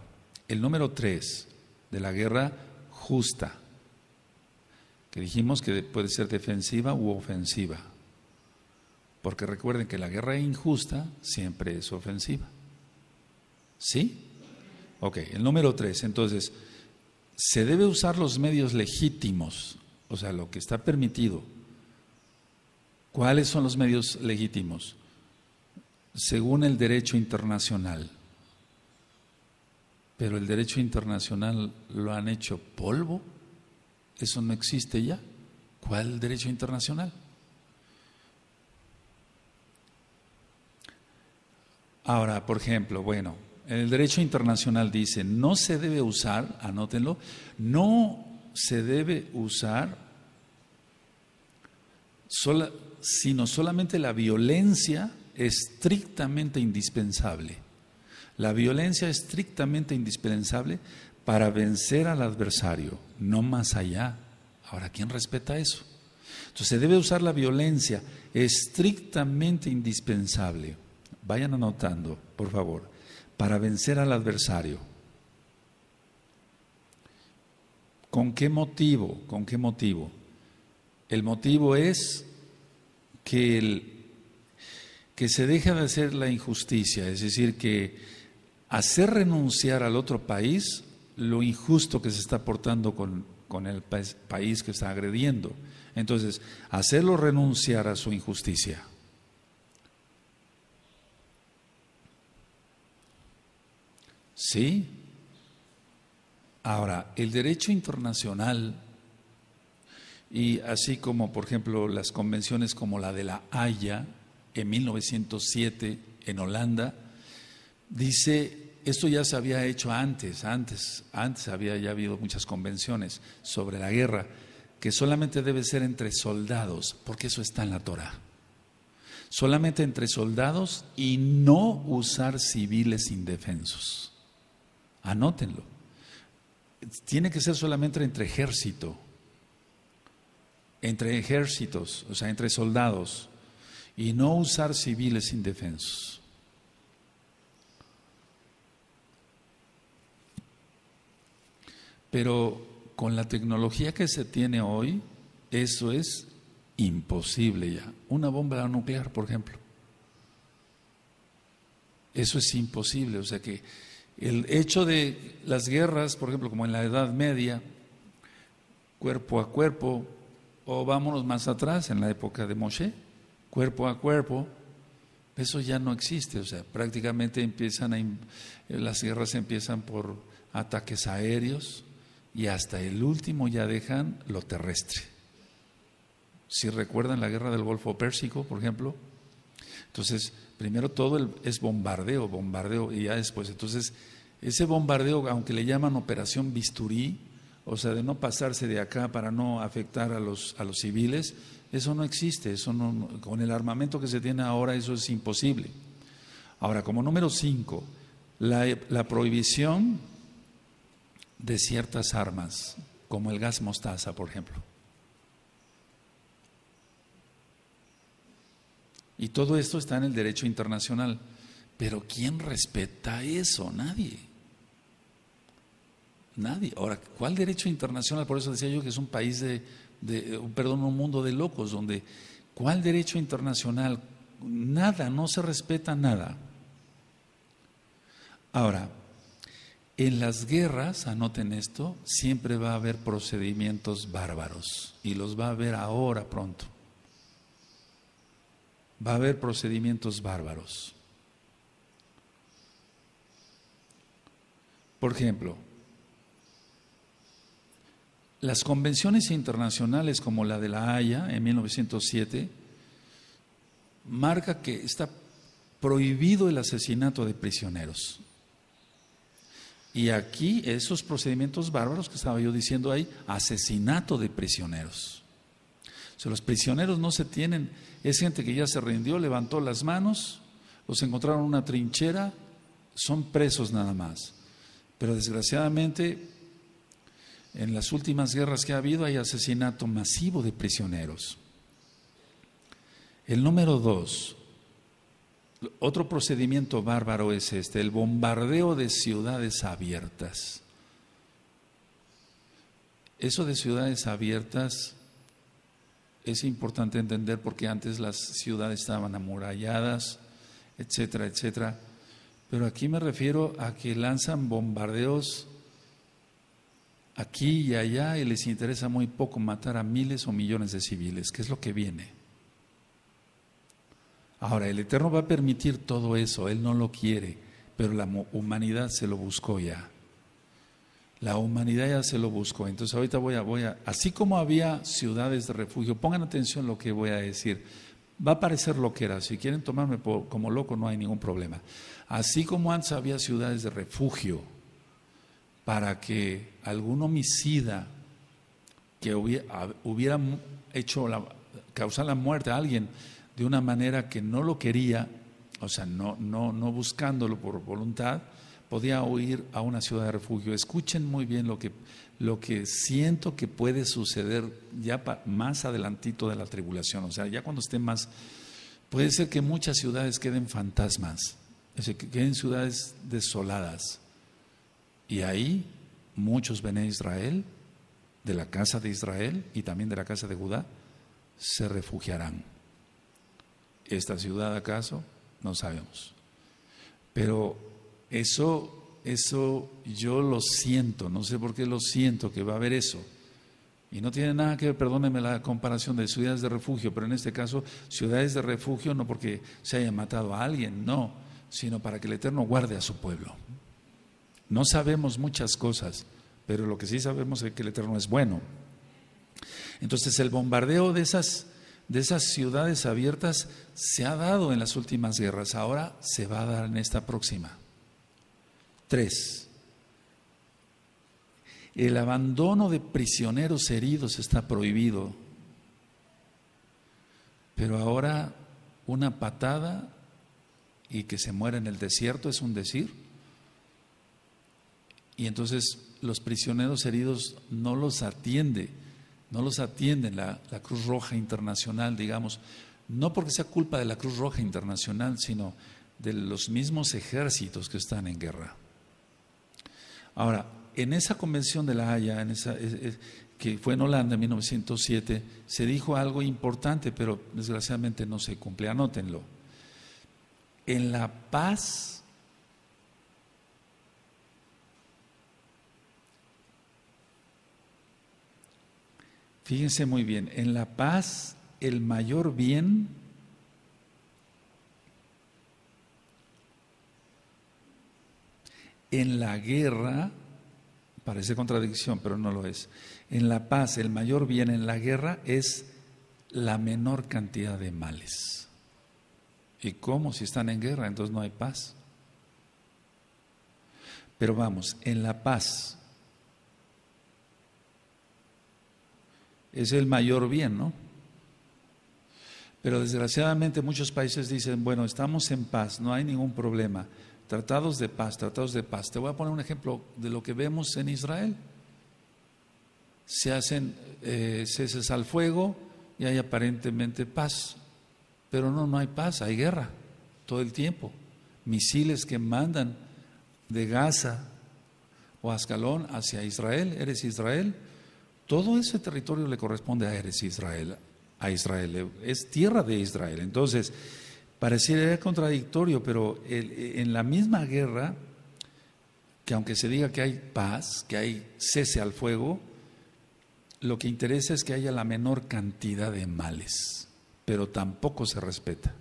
el número tres de la guerra justa que dijimos que puede ser defensiva u ofensiva. Porque recuerden que la guerra injusta siempre es ofensiva. ¿Sí? Ok, el número tres. Entonces, se debe usar los medios legítimos, o sea, lo que está permitido. ¿Cuáles son los medios legítimos? Según el derecho internacional. Pero el derecho internacional lo han hecho polvo eso no existe ya. ¿Cuál derecho internacional? Ahora, por ejemplo, bueno, el derecho internacional dice, no se debe usar, anótenlo, no se debe usar sino solamente la violencia estrictamente indispensable. La violencia estrictamente indispensable para vencer al adversario, no más allá. Ahora, ¿quién respeta eso? Entonces se debe usar la violencia estrictamente indispensable. Vayan anotando, por favor, para vencer al adversario. ¿Con qué motivo? ¿Con qué motivo? El motivo es que, que se deje de hacer la injusticia, es decir, que hacer renunciar al otro país lo injusto que se está portando con, el país que está agrediendo. Entonces, hacerlo renunciar a su injusticia. ¿Sí? Ahora, el derecho internacional y así como, por ejemplo, las convenciones como la de la Haya en 1907 en Holanda, dice esto ya se había hecho antes, antes, antes había ya habido muchas convenciones sobre la guerra, que solamente debe ser entre soldados, porque eso está en la Torah. Solamente entre soldados y no usar civiles indefensos. Anótenlo. Tiene que ser solamente entre ejército, entre ejércitos, o sea, entre soldados, y no usar civiles indefensos. Pero con la tecnología que se tiene hoy, eso es imposible ya. Una bomba nuclear, por ejemplo. Eso es imposible. O sea que el hecho de las guerras, por ejemplo, como en la Edad Media, cuerpo a cuerpo, o vámonos más atrás, en la época de Moshe, cuerpo a cuerpo, eso ya no existe. O sea, prácticamente empiezan las guerras empiezan por ataques aéreos, y hasta el último ya dejan lo terrestre. Si recuerdan la guerra del Golfo Pérsico, por ejemplo, entonces primero todo es bombardeo, bombardeo y ya después, entonces ese bombardeo, aunque le llaman operación bisturí, o sea, de no pasarse de acá para no afectar a los, a los civiles, eso no existe, eso no, con el armamento que se tiene ahora eso es imposible. Ahora, como número cinco, la, la prohibición de ciertas armas, como el gas mostaza, por ejemplo. Y todo esto está en el derecho internacional. Pero ¿quién respeta eso? Nadie. Nadie. Ahora, ¿cuál derecho internacional? Por eso decía yo que es un país de, perdón, un mundo de locos, donde ¿cuál derecho internacional? Nada, no se respeta nada. Ahora, en las guerras, anoten esto, siempre va a haber procedimientos bárbaros y los va a haber ahora pronto. Va a haber procedimientos bárbaros. Por ejemplo, las convenciones internacionales como la de la Haya en 1907 marca que está prohibido el asesinato de prisioneros. Y aquí esos procedimientos bárbaros que estaba yo diciendo ahí, asesinato de prisioneros. O sea, los prisioneros no se tienen, es gente que ya se rindió, levantó las manos, los encontraron en una trinchera, son presos nada más. Pero desgraciadamente, en las últimas guerras que ha habido hay asesinato masivo de prisioneros. El número dos, otro procedimiento bárbaro es este, el bombardeo de ciudades abiertas. Eso de ciudades abiertas es importante entender porque antes las ciudades estaban amuralladas, etcétera, etcétera. Pero aquí me refiero a que lanzan bombardeos aquí y allá y les interesa muy poco matar a miles o millones de civiles, que es lo que viene. Ahora, el Eterno va a permitir todo eso, Él no lo quiere, pero la humanidad se lo buscó ya. La humanidad ya se lo buscó. Entonces ahorita voy a, voy a, así como había ciudades de refugio, pongan atención lo que voy a decir. Va a parecer lo que era, si quieren tomarme como loco no hay ningún problema. Así como antes había ciudades de refugio para que algún homicida que hubiera, hecho la, causar la muerte a alguien, de una manera que no lo quería, o sea, no, no, no buscándolo por voluntad, podía huir a una ciudad de refugio. Escuchen muy bien lo que, lo que siento que puede suceder ya más adelantito de la tribulación, o sea, ya cuando estén más... Puede ser que muchas ciudades queden fantasmas, que queden ciudades desoladas. Y ahí muchos ven a Israel, de la casa de Israel y también de la casa de Judá, se refugiarán esta ciudad acaso? No sabemos. Pero eso, eso yo lo siento, no sé por qué lo siento que va a haber eso. Y no tiene nada que ver, perdónenme la comparación de ciudades de refugio, pero en este caso, ciudades de refugio no porque se haya matado a alguien, no, sino para que el Eterno guarde a su pueblo. No sabemos muchas cosas, pero lo que sí sabemos es que el Eterno es bueno. Entonces el bombardeo de esas de esas ciudades abiertas se ha dado en las últimas guerras, ahora se va a dar en esta próxima. Tres, el abandono de prisioneros heridos está prohibido, pero ahora una patada y que se muera en el desierto es un decir. Y entonces los prisioneros heridos no los atiende no los atienden la, Cruz Roja Internacional, digamos, no porque sea culpa de la Cruz Roja Internacional, sino de los mismos ejércitos que están en guerra. Ahora, en esa convención de La Haya, que fue en Holanda en 1907, se dijo algo importante, pero desgraciadamente no se cumple. Anótenlo. En la paz Fíjense muy bien, en la paz el mayor bien en la guerra, parece contradicción, pero no lo es. En la paz el mayor bien en la guerra es la menor cantidad de males. ¿Y cómo? Si están en guerra, entonces no hay paz. Pero vamos, en la paz es el mayor bien, ¿no? Pero desgraciadamente muchos países dicen, bueno, estamos en paz, no hay ningún problema. Tratados de paz, tratados de paz. Te voy a poner un ejemplo de lo que vemos en Israel. Se hacen eh, ceses al fuego y hay aparentemente paz. Pero no, no hay paz, hay guerra todo el tiempo. Misiles que mandan de Gaza o Ascalón hacia Israel, eres Israel, todo ese territorio le corresponde a Eres Israel, a Israel, es tierra de Israel. Entonces, pareciera contradictorio, pero en la misma guerra, que aunque se diga que hay paz, que hay cese al fuego, lo que interesa es que haya la menor cantidad de males, pero tampoco se respeta.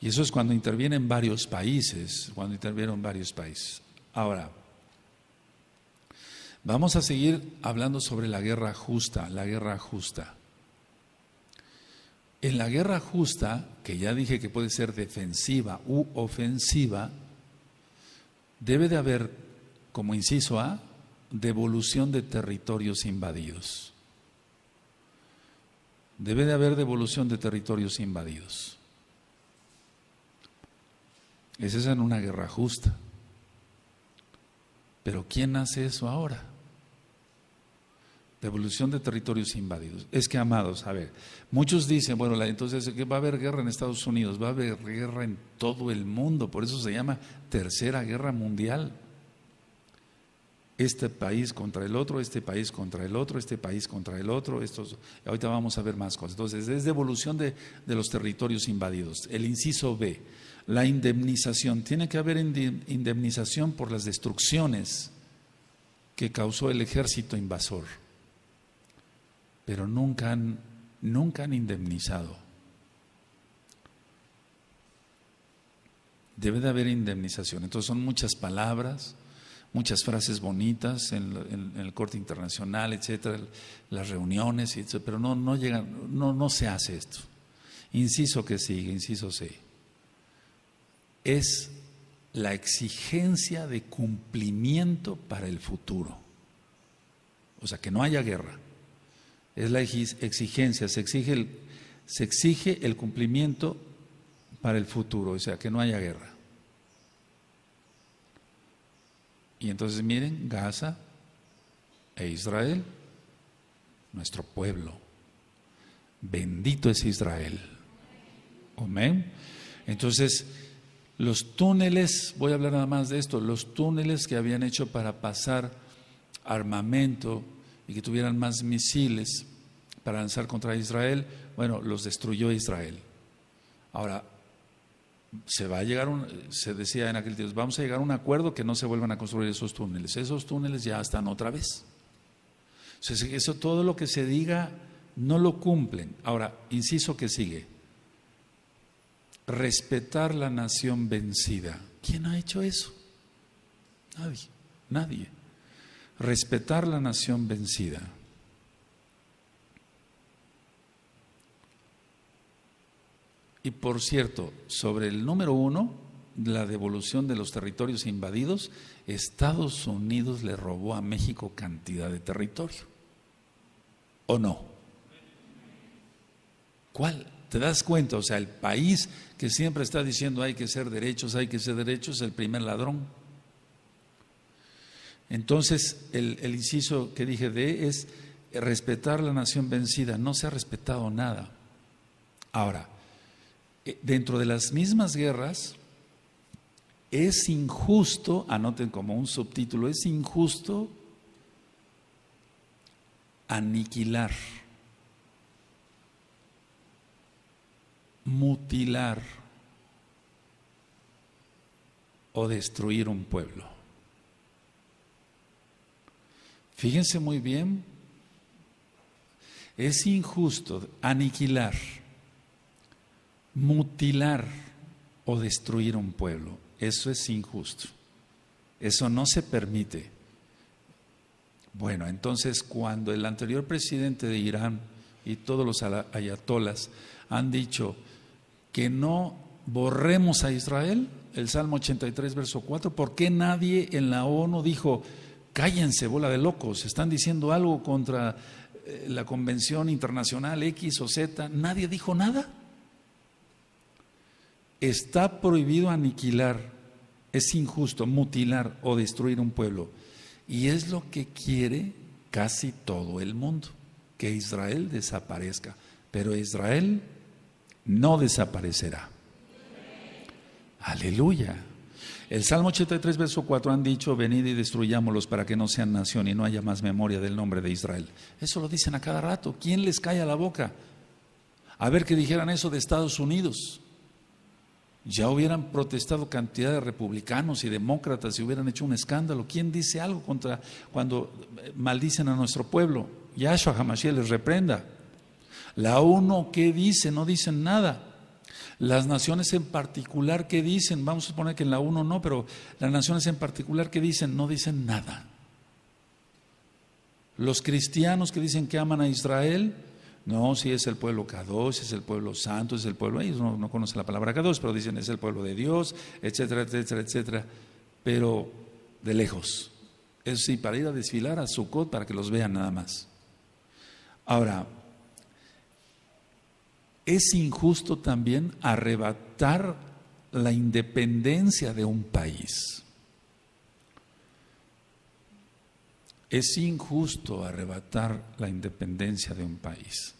Y eso es cuando intervienen varios países, cuando intervienen varios países. Ahora, Vamos a seguir hablando sobre la guerra justa, la guerra justa. En la guerra justa, que ya dije que puede ser defensiva u ofensiva, debe de haber, como inciso A, devolución de territorios invadidos. Debe de haber devolución de territorios invadidos. Esa es en una guerra justa. Pero ¿quién hace eso ahora? devolución de territorios invadidos. Es que, amados, a ver, muchos dicen, bueno, entonces va a haber guerra en Estados Unidos, va a haber guerra en todo el mundo, por eso se llama Tercera Guerra Mundial. Este país contra el otro, este país contra el otro, este país contra el otro, estos, ahorita vamos a ver más cosas. Entonces, es devolución de, de los territorios invadidos. El inciso B, la indemnización. Tiene que haber indemnización por las destrucciones que causó el ejército invasor pero nunca han, nunca han indemnizado. Debe de haber indemnización. Entonces son muchas palabras, muchas frases bonitas en, el corte internacional, etcétera, las reuniones, pero no, no llegan, no, no se hace esto. Inciso que sigue, inciso C. Es la exigencia de cumplimiento para el futuro. O sea, que no haya guerra es la exigencia, se exige el, cumplimiento para el futuro, o sea, que no haya guerra. Y entonces miren, Gaza e Israel, nuestro pueblo. Bendito es Israel. Amén. Entonces, los túneles, voy a hablar nada más de esto, los túneles que habían hecho para pasar armamento y que tuvieran más misiles para lanzar contra Israel, bueno, los destruyó Israel. Ahora, se va a llegar, un, se decía en aquel tiempo, vamos a llegar a un acuerdo que no se vuelvan a construir esos túneles. Esos túneles ya están otra vez. O eso todo lo que se diga no lo cumplen. Ahora, inciso que sigue. Respetar la nación vencida. ¿Quién ha hecho eso? Nadie, nadie respetar la nación vencida. Y por cierto, sobre el número uno, la devolución de los territorios invadidos, Estados Unidos le robó a México cantidad de territorio. ¿O no? ¿Cuál? ¿Te das cuenta? O sea, el país que siempre está diciendo hay que ser derechos, hay que ser derechos, es el primer ladrón. Entonces, el, inciso que dije de es respetar la nación vencida. No se ha respetado nada. Ahora, eh, dentro de las mismas guerras, es injusto, anoten como un subtítulo, es injusto aniquilar, mutilar o destruir un pueblo. Fíjense muy bien, es injusto aniquilar, mutilar o destruir un pueblo. Eso es injusto. Eso no se permite. Bueno, entonces cuando el anterior presidente de Irán y todos los ayatolas han dicho que no borremos a Israel, el Salmo 83, verso 4, ¿por qué nadie en la ONU dijo, cállense, bola de locos, están diciendo algo contra eh, la Convención Internacional X o Z, nadie dijo nada. Está prohibido aniquilar, es injusto mutilar o destruir un pueblo. Y es lo que quiere casi todo el mundo, que Israel desaparezca. Pero Israel no desaparecerá. Aleluya. El Salmo 83, verso 4 han dicho, venid y destruyámoslos para que no sean nación y no haya más memoria del nombre de Israel. Eso lo dicen a cada rato. ¿Quién les a la boca? A ver que dijeran eso de Estados Unidos. Ya hubieran protestado cantidad de republicanos y demócratas y hubieran hecho un escándalo. ¿Quién dice algo contra cuando eh, maldicen a nuestro pueblo? Yahshua Hamashiach les reprenda. La ONU, ¿qué dice? No dicen nada. Las naciones en particular que dicen, vamos a suponer que en la 1 no, pero las naciones en particular que dicen, no dicen nada. Los cristianos que dicen que aman a Israel, no, si es el pueblo Kados, si es el pueblo santo, es el pueblo, ellos no, no conocen la palabra Kados, pero dicen es el pueblo de Dios, etcétera, etcétera, etcétera, pero de lejos. es decir, para ir a desfilar a Sukkot para que los vean nada más. Ahora, es injusto también arrebatar la independencia de un país. Es injusto arrebatar la independencia de un país.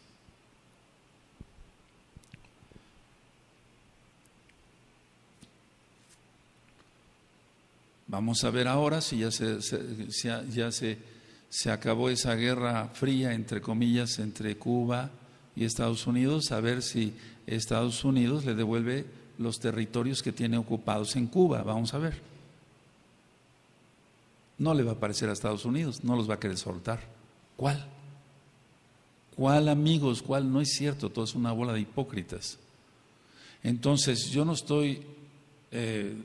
Vamos a ver ahora si ya se, ya, se, se acabó esa guerra fría, entre comillas, entre Cuba y Estados Unidos a ver si Estados Unidos le devuelve los territorios que tiene ocupados en Cuba. Vamos a ver. No le va a parecer a Estados Unidos, no los va a querer soltar. ¿Cuál? ¿Cuál amigos? ¿Cuál? No es cierto, todo es una bola de hipócritas. Entonces, yo no estoy eh,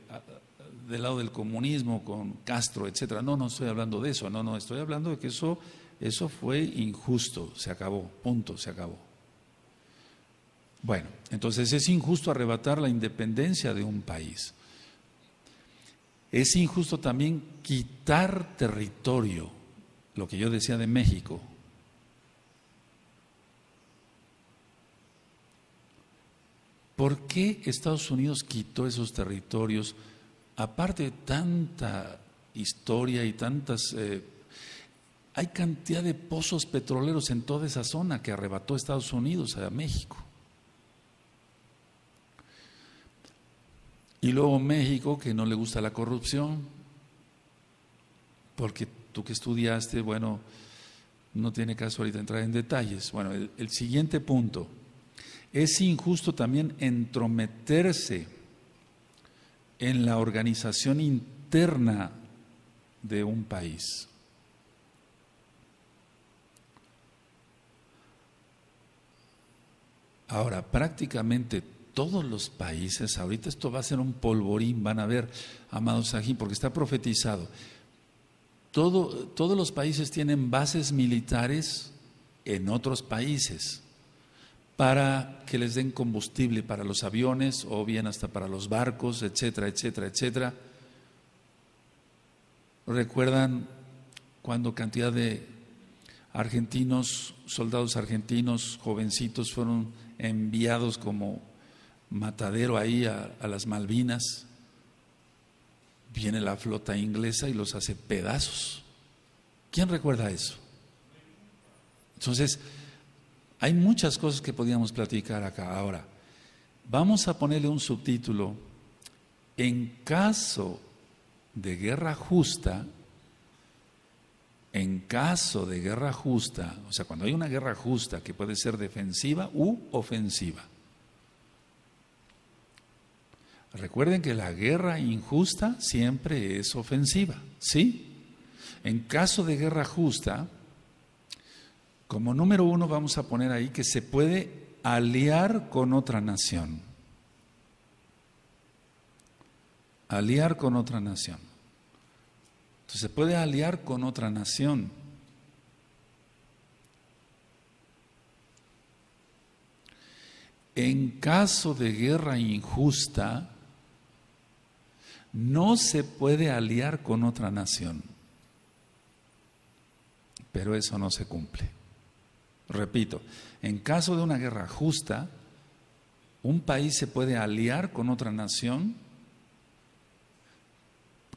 del lado del comunismo con Castro, etcétera. No, no estoy hablando de eso. No, no, estoy hablando de que eso, eso fue injusto. Se acabó, punto, se acabó. Bueno, entonces es injusto arrebatar la independencia de un país. Es injusto también quitar territorio, lo que yo decía de México. ¿Por qué Estados Unidos quitó esos territorios? Aparte de tanta historia y tantas... Eh, hay cantidad de pozos petroleros en toda esa zona que arrebató Estados Unidos a México. Y luego México, que no le gusta la corrupción, porque tú que estudiaste, bueno, no tiene caso ahorita entrar en detalles. Bueno, el, siguiente punto. Es injusto también entrometerse en la organización interna de un país. Ahora, prácticamente todos los países, ahorita esto va a ser un polvorín, van a ver, amados Sajín, porque está profetizado. Todo, todos los países tienen bases militares en otros países para que les den combustible para los aviones o bien hasta para los barcos, etcétera, etcétera, etcétera. ¿Recuerdan cuando cantidad de argentinos, soldados argentinos, jovencitos, fueron enviados como matadero ahí a, las Malvinas, viene la flota inglesa y los hace pedazos. ¿Quién recuerda eso? Entonces, hay muchas cosas que podíamos platicar acá. Ahora, vamos a ponerle un subtítulo. En caso de guerra justa, en caso de guerra justa, o sea, cuando hay una guerra justa que puede ser defensiva u ofensiva, Recuerden que la guerra injusta siempre es ofensiva, ¿sí? En caso de guerra justa, como número uno vamos a poner ahí que se puede aliar con otra nación. Aliar con otra nación. Entonces se puede aliar con otra nación. En caso de guerra injusta, no se puede aliar con otra nación. Pero eso no se cumple. Repito, en caso de una guerra justa, un país se puede aliar con otra nación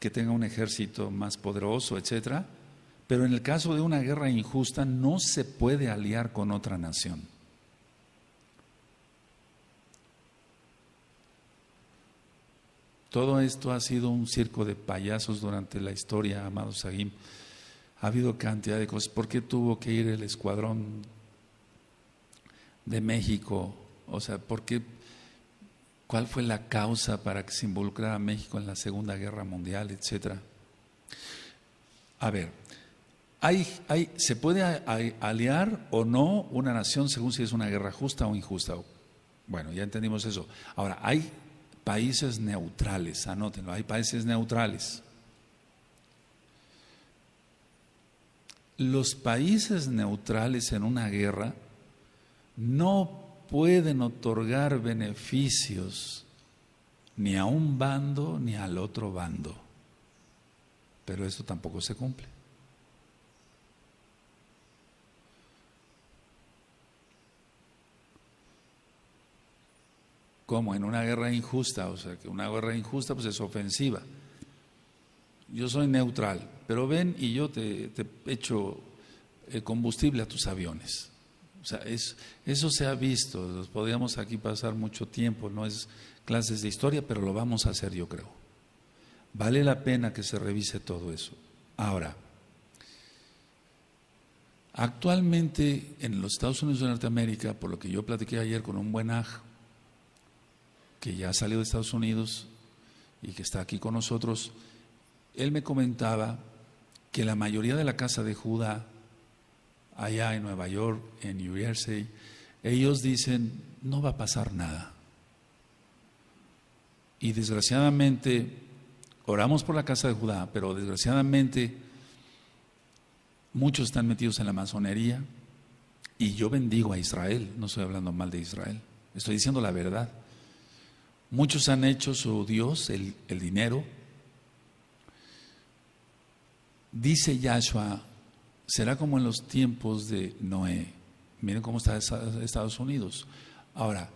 que tenga un ejército más poderoso, etcétera, pero en el caso de una guerra injusta no se puede aliar con otra nación. Todo esto ha sido un circo de payasos durante la historia, amado Saguim. Ha habido cantidad de cosas. ¿Por qué tuvo que ir el escuadrón de México? O sea, ¿por qué? ¿Cuál fue la causa para que se involucrara México en la Segunda Guerra Mundial, etcétera? A ver, hay, hay, ¿se puede aliar o no una nación según si es una guerra justa o injusta? Bueno, ya entendimos eso. Ahora, hay países neutrales, anótenlo, hay países neutrales. Los países neutrales en una guerra no pueden otorgar beneficios ni a un bando ni al otro bando, pero eso tampoco se cumple. como En una guerra injusta, o sea, que una guerra injusta pues es ofensiva. Yo soy neutral, pero ven y yo te, te echo eh, combustible a tus aviones. O sea, eso se ha visto, nos podríamos aquí pasar mucho tiempo, no es clases de historia, pero lo vamos a hacer yo creo. Vale la pena que se revise todo eso. Ahora, actualmente en los Estados Unidos de Norteamérica, por lo que yo platiqué ayer con un buen aj, que ya ha salido de Estados Unidos y que está aquí con nosotros, él me comentaba que la mayoría de la casa de Judá, allá en Nueva York, en New Jersey, ellos dicen, no va a pasar nada. Y desgraciadamente, oramos por la casa de Judá, pero desgraciadamente muchos están metidos en la masonería y yo bendigo a Israel, no estoy hablando mal de Israel, estoy diciendo la verdad. Muchos han hecho su Dios, el, el dinero. Dice Yahshua, será como en los tiempos de Noé. Miren cómo está Estados Unidos. Ahora,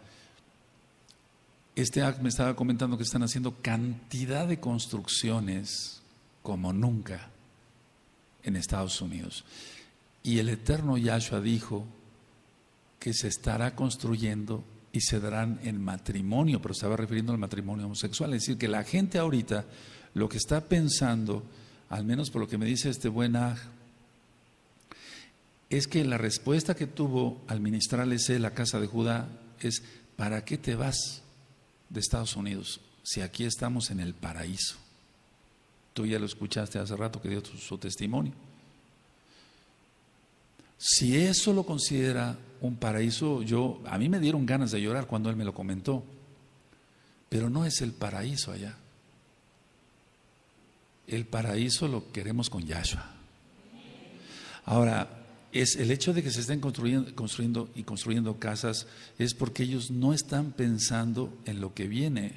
este acto me estaba comentando que están haciendo cantidad de construcciones como nunca en Estados Unidos. Y el eterno Yahshua dijo que se estará construyendo y se darán en matrimonio, pero estaba refiriendo al matrimonio homosexual. Es decir, que la gente ahorita lo que está pensando, al menos por lo que me dice este buen Aj, es que la respuesta que tuvo al ministrarles la casa de Judá es, ¿para qué te vas de Estados Unidos si aquí estamos en el paraíso? Tú ya lo escuchaste hace rato que dio su testimonio. Si eso lo considera un paraíso, yo a mí me dieron ganas de llorar cuando él me lo comentó. Pero no es el paraíso allá. El paraíso lo queremos con Yahshua. Ahora, es el hecho de que se estén construyendo, construyendo y construyendo casas es porque ellos no están pensando en lo que viene.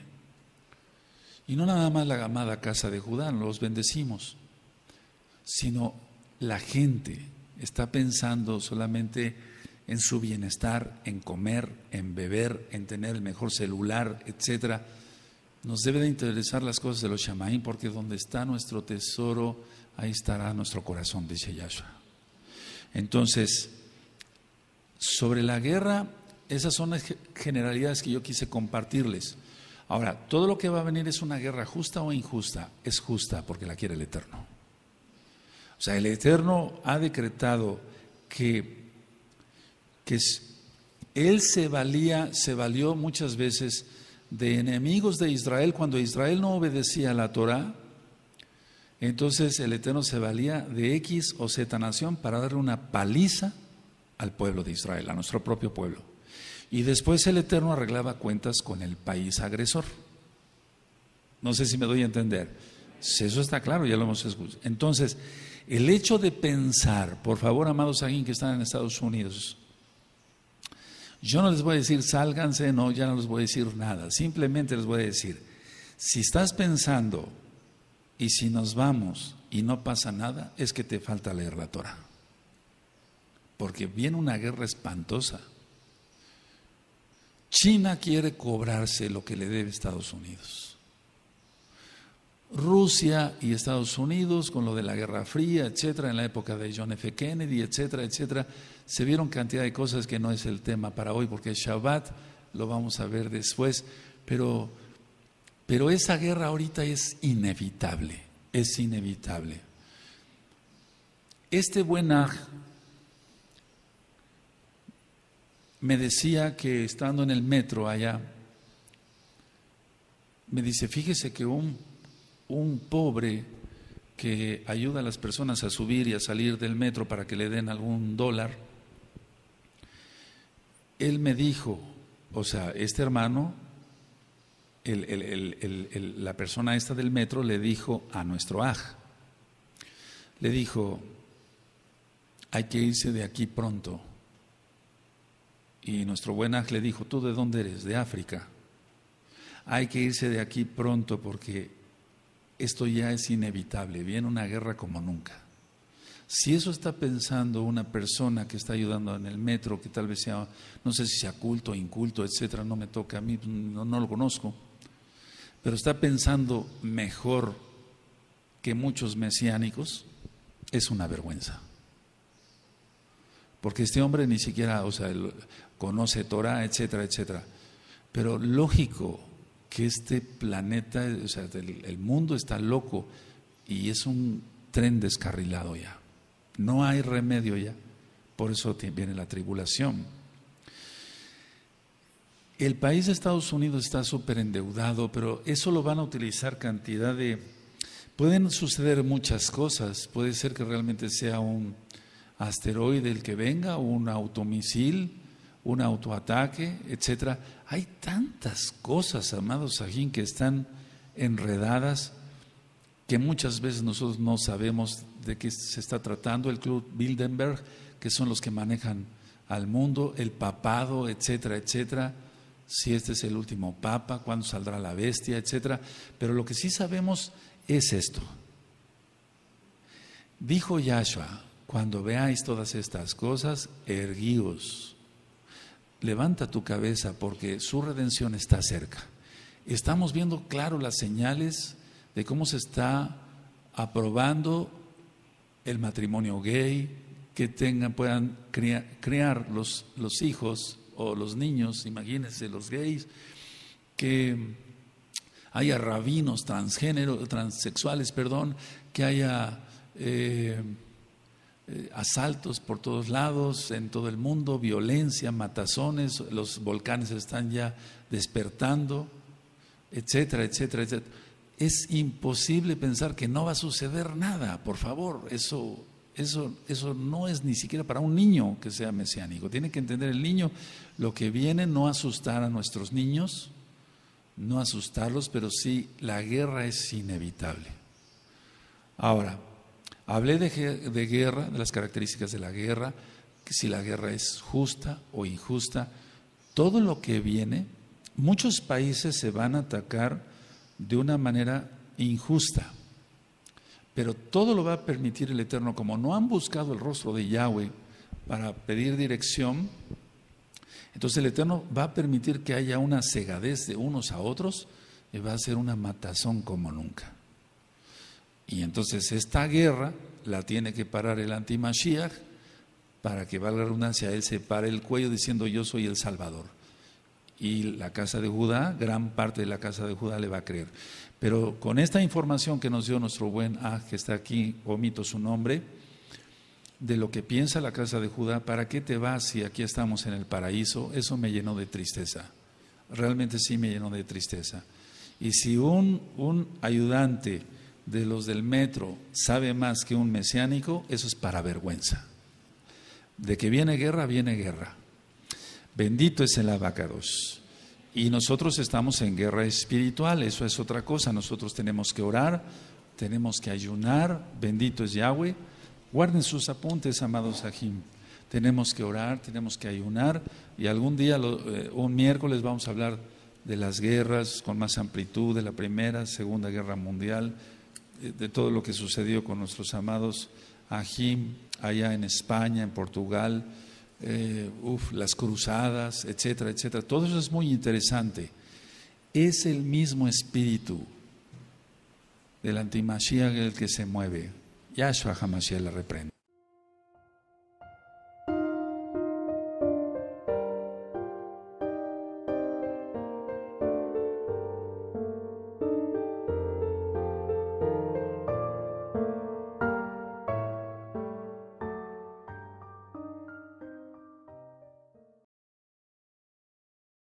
Y no nada más la amada casa de Judá, los bendecimos, sino la gente está pensando solamente en su bienestar, en comer, en beber, en tener el mejor celular, etcétera. Nos debe de interesar las cosas de los shamaín porque donde está nuestro tesoro, ahí estará nuestro corazón, dice Yahshua. Entonces, sobre la guerra, esas son las generalidades que yo quise compartirles. Ahora, todo lo que va a venir es una guerra justa o injusta. Es justa porque la quiere el Eterno. O sea, el Eterno ha decretado que que él se valía, se valió muchas veces de enemigos de Israel cuando Israel no obedecía a la Torá. Entonces el Eterno se valía de X o Z nación para darle una paliza al pueblo de Israel, a nuestro propio pueblo. Y después el Eterno arreglaba cuentas con el país agresor. No sé si me doy a entender. Eso está claro, ya lo hemos escuchado. Entonces, el hecho de pensar, por favor, amados alguien que están en Estados Unidos, yo no les voy a decir sálganse, no, ya no les voy a decir nada. Simplemente les voy a decir, si estás pensando y si nos vamos y no pasa nada, es que te falta la Torah. Porque viene una guerra espantosa. China quiere cobrarse lo que le debe Estados Unidos. Rusia y Estados Unidos con lo de la Guerra Fría, etcétera, en la época de John F. Kennedy, etcétera, etcétera se vieron cantidad de cosas que no es el tema para hoy, porque es Shabbat lo vamos a ver después, pero, pero esa guerra ahorita es inevitable, es inevitable. Este buen aj me decía que estando en el metro allá, me dice, fíjese que un, un, pobre que ayuda a las personas a subir y a salir del metro para que le den algún dólar, él me dijo, o sea, este hermano, la persona esta del metro le dijo a nuestro aj, le dijo, hay que irse de aquí pronto. Y nuestro buen aj le dijo, ¿tú de dónde eres? De África. Hay que irse de aquí pronto porque esto ya es inevitable, viene una guerra como nunca. Si eso está pensando una persona que está ayudando en el metro, que tal vez sea, no sé si sea culto, inculto, etcétera, no me toca a mí, no, lo conozco, pero está pensando mejor que muchos mesiánicos, es una vergüenza. Porque este hombre ni siquiera, o sea, conoce Torah, etcétera, etcétera. Pero lógico que este planeta, o sea, el mundo está loco y es un tren descarrilado ya. No hay remedio ya. Por eso viene la tribulación. El país de Estados Unidos está súper endeudado, pero eso lo van a utilizar cantidad de... Pueden suceder muchas cosas. Puede ser que realmente sea un asteroide el que venga, un automisil, un autoataque, etc. Hay tantas cosas, amados Sajín, que están enredadas que muchas veces nosotros no sabemos de qué se está tratando, el Club bildenberg que son los que manejan al mundo, el papado, etcétera, etcétera, si este es el último papa, cuándo saldrá la bestia, etcétera. Pero lo que sí sabemos es esto. Dijo Yahshua, cuando veáis todas estas cosas, erguíos, levanta tu cabeza porque su redención está cerca. Estamos viendo claro las señales de cómo se está aprobando el matrimonio gay, que tengan, puedan crear los, los hijos o los niños, imagínense los gays, que haya rabinos transgénero, transexuales, perdón, que haya eh, eh, asaltos por todos lados, en todo el mundo, violencia, matazones, los volcanes están ya despertando, etcétera, etcétera, etcétera es imposible pensar que no va a suceder nada, por favor, eso, eso, eso no es ni siquiera para un niño que sea mesiánico. Tiene que entender el niño lo que viene, no asustar a nuestros niños, no asustarlos, pero sí la guerra es inevitable. Ahora, hablé de, guerra, de las características de la guerra, si la guerra es justa o injusta, todo lo que viene, muchos países se van a atacar de una manera injusta. Pero todo lo va a permitir el Eterno, como no han buscado el rostro de Yahweh para pedir dirección, entonces el Eterno va a permitir que haya una cegadez de unos a otros y va a ser una matazón como nunca. Y entonces esta guerra la tiene que parar el anti para que valga la redundancia, él se pare el cuello diciendo yo soy el Salvador y la casa de Judá, gran parte de la casa de Judá le va a creer. Pero con esta información que nos dio nuestro buen Ah, que está aquí, omito su nombre, de lo que piensa la casa de Judá, ¿para qué te vas si aquí estamos en el paraíso? Eso me llenó de tristeza. Realmente sí me llenó de tristeza. Y si un, un ayudante de los del metro sabe más que un mesiánico, eso es para vergüenza. De que viene guerra, viene guerra. Bendito es el abacados. Y nosotros estamos en guerra espiritual, eso es otra cosa. Nosotros tenemos que orar, tenemos que ayunar. Bendito es Yahweh. Guarden sus apuntes, amados Ajim. Tenemos que orar, tenemos que ayunar. Y algún día, eh, un miércoles, vamos a hablar de las guerras con más amplitud, de la Primera, Segunda Guerra Mundial, eh, de todo lo que sucedió con nuestros amados Ajim allá en España, en Portugal eh, las cruzadas, etcétera, etcétera. Todo eso es muy interesante. Es el mismo espíritu del antimashiach el que se mueve. Yahshua Hamashiach la reprende.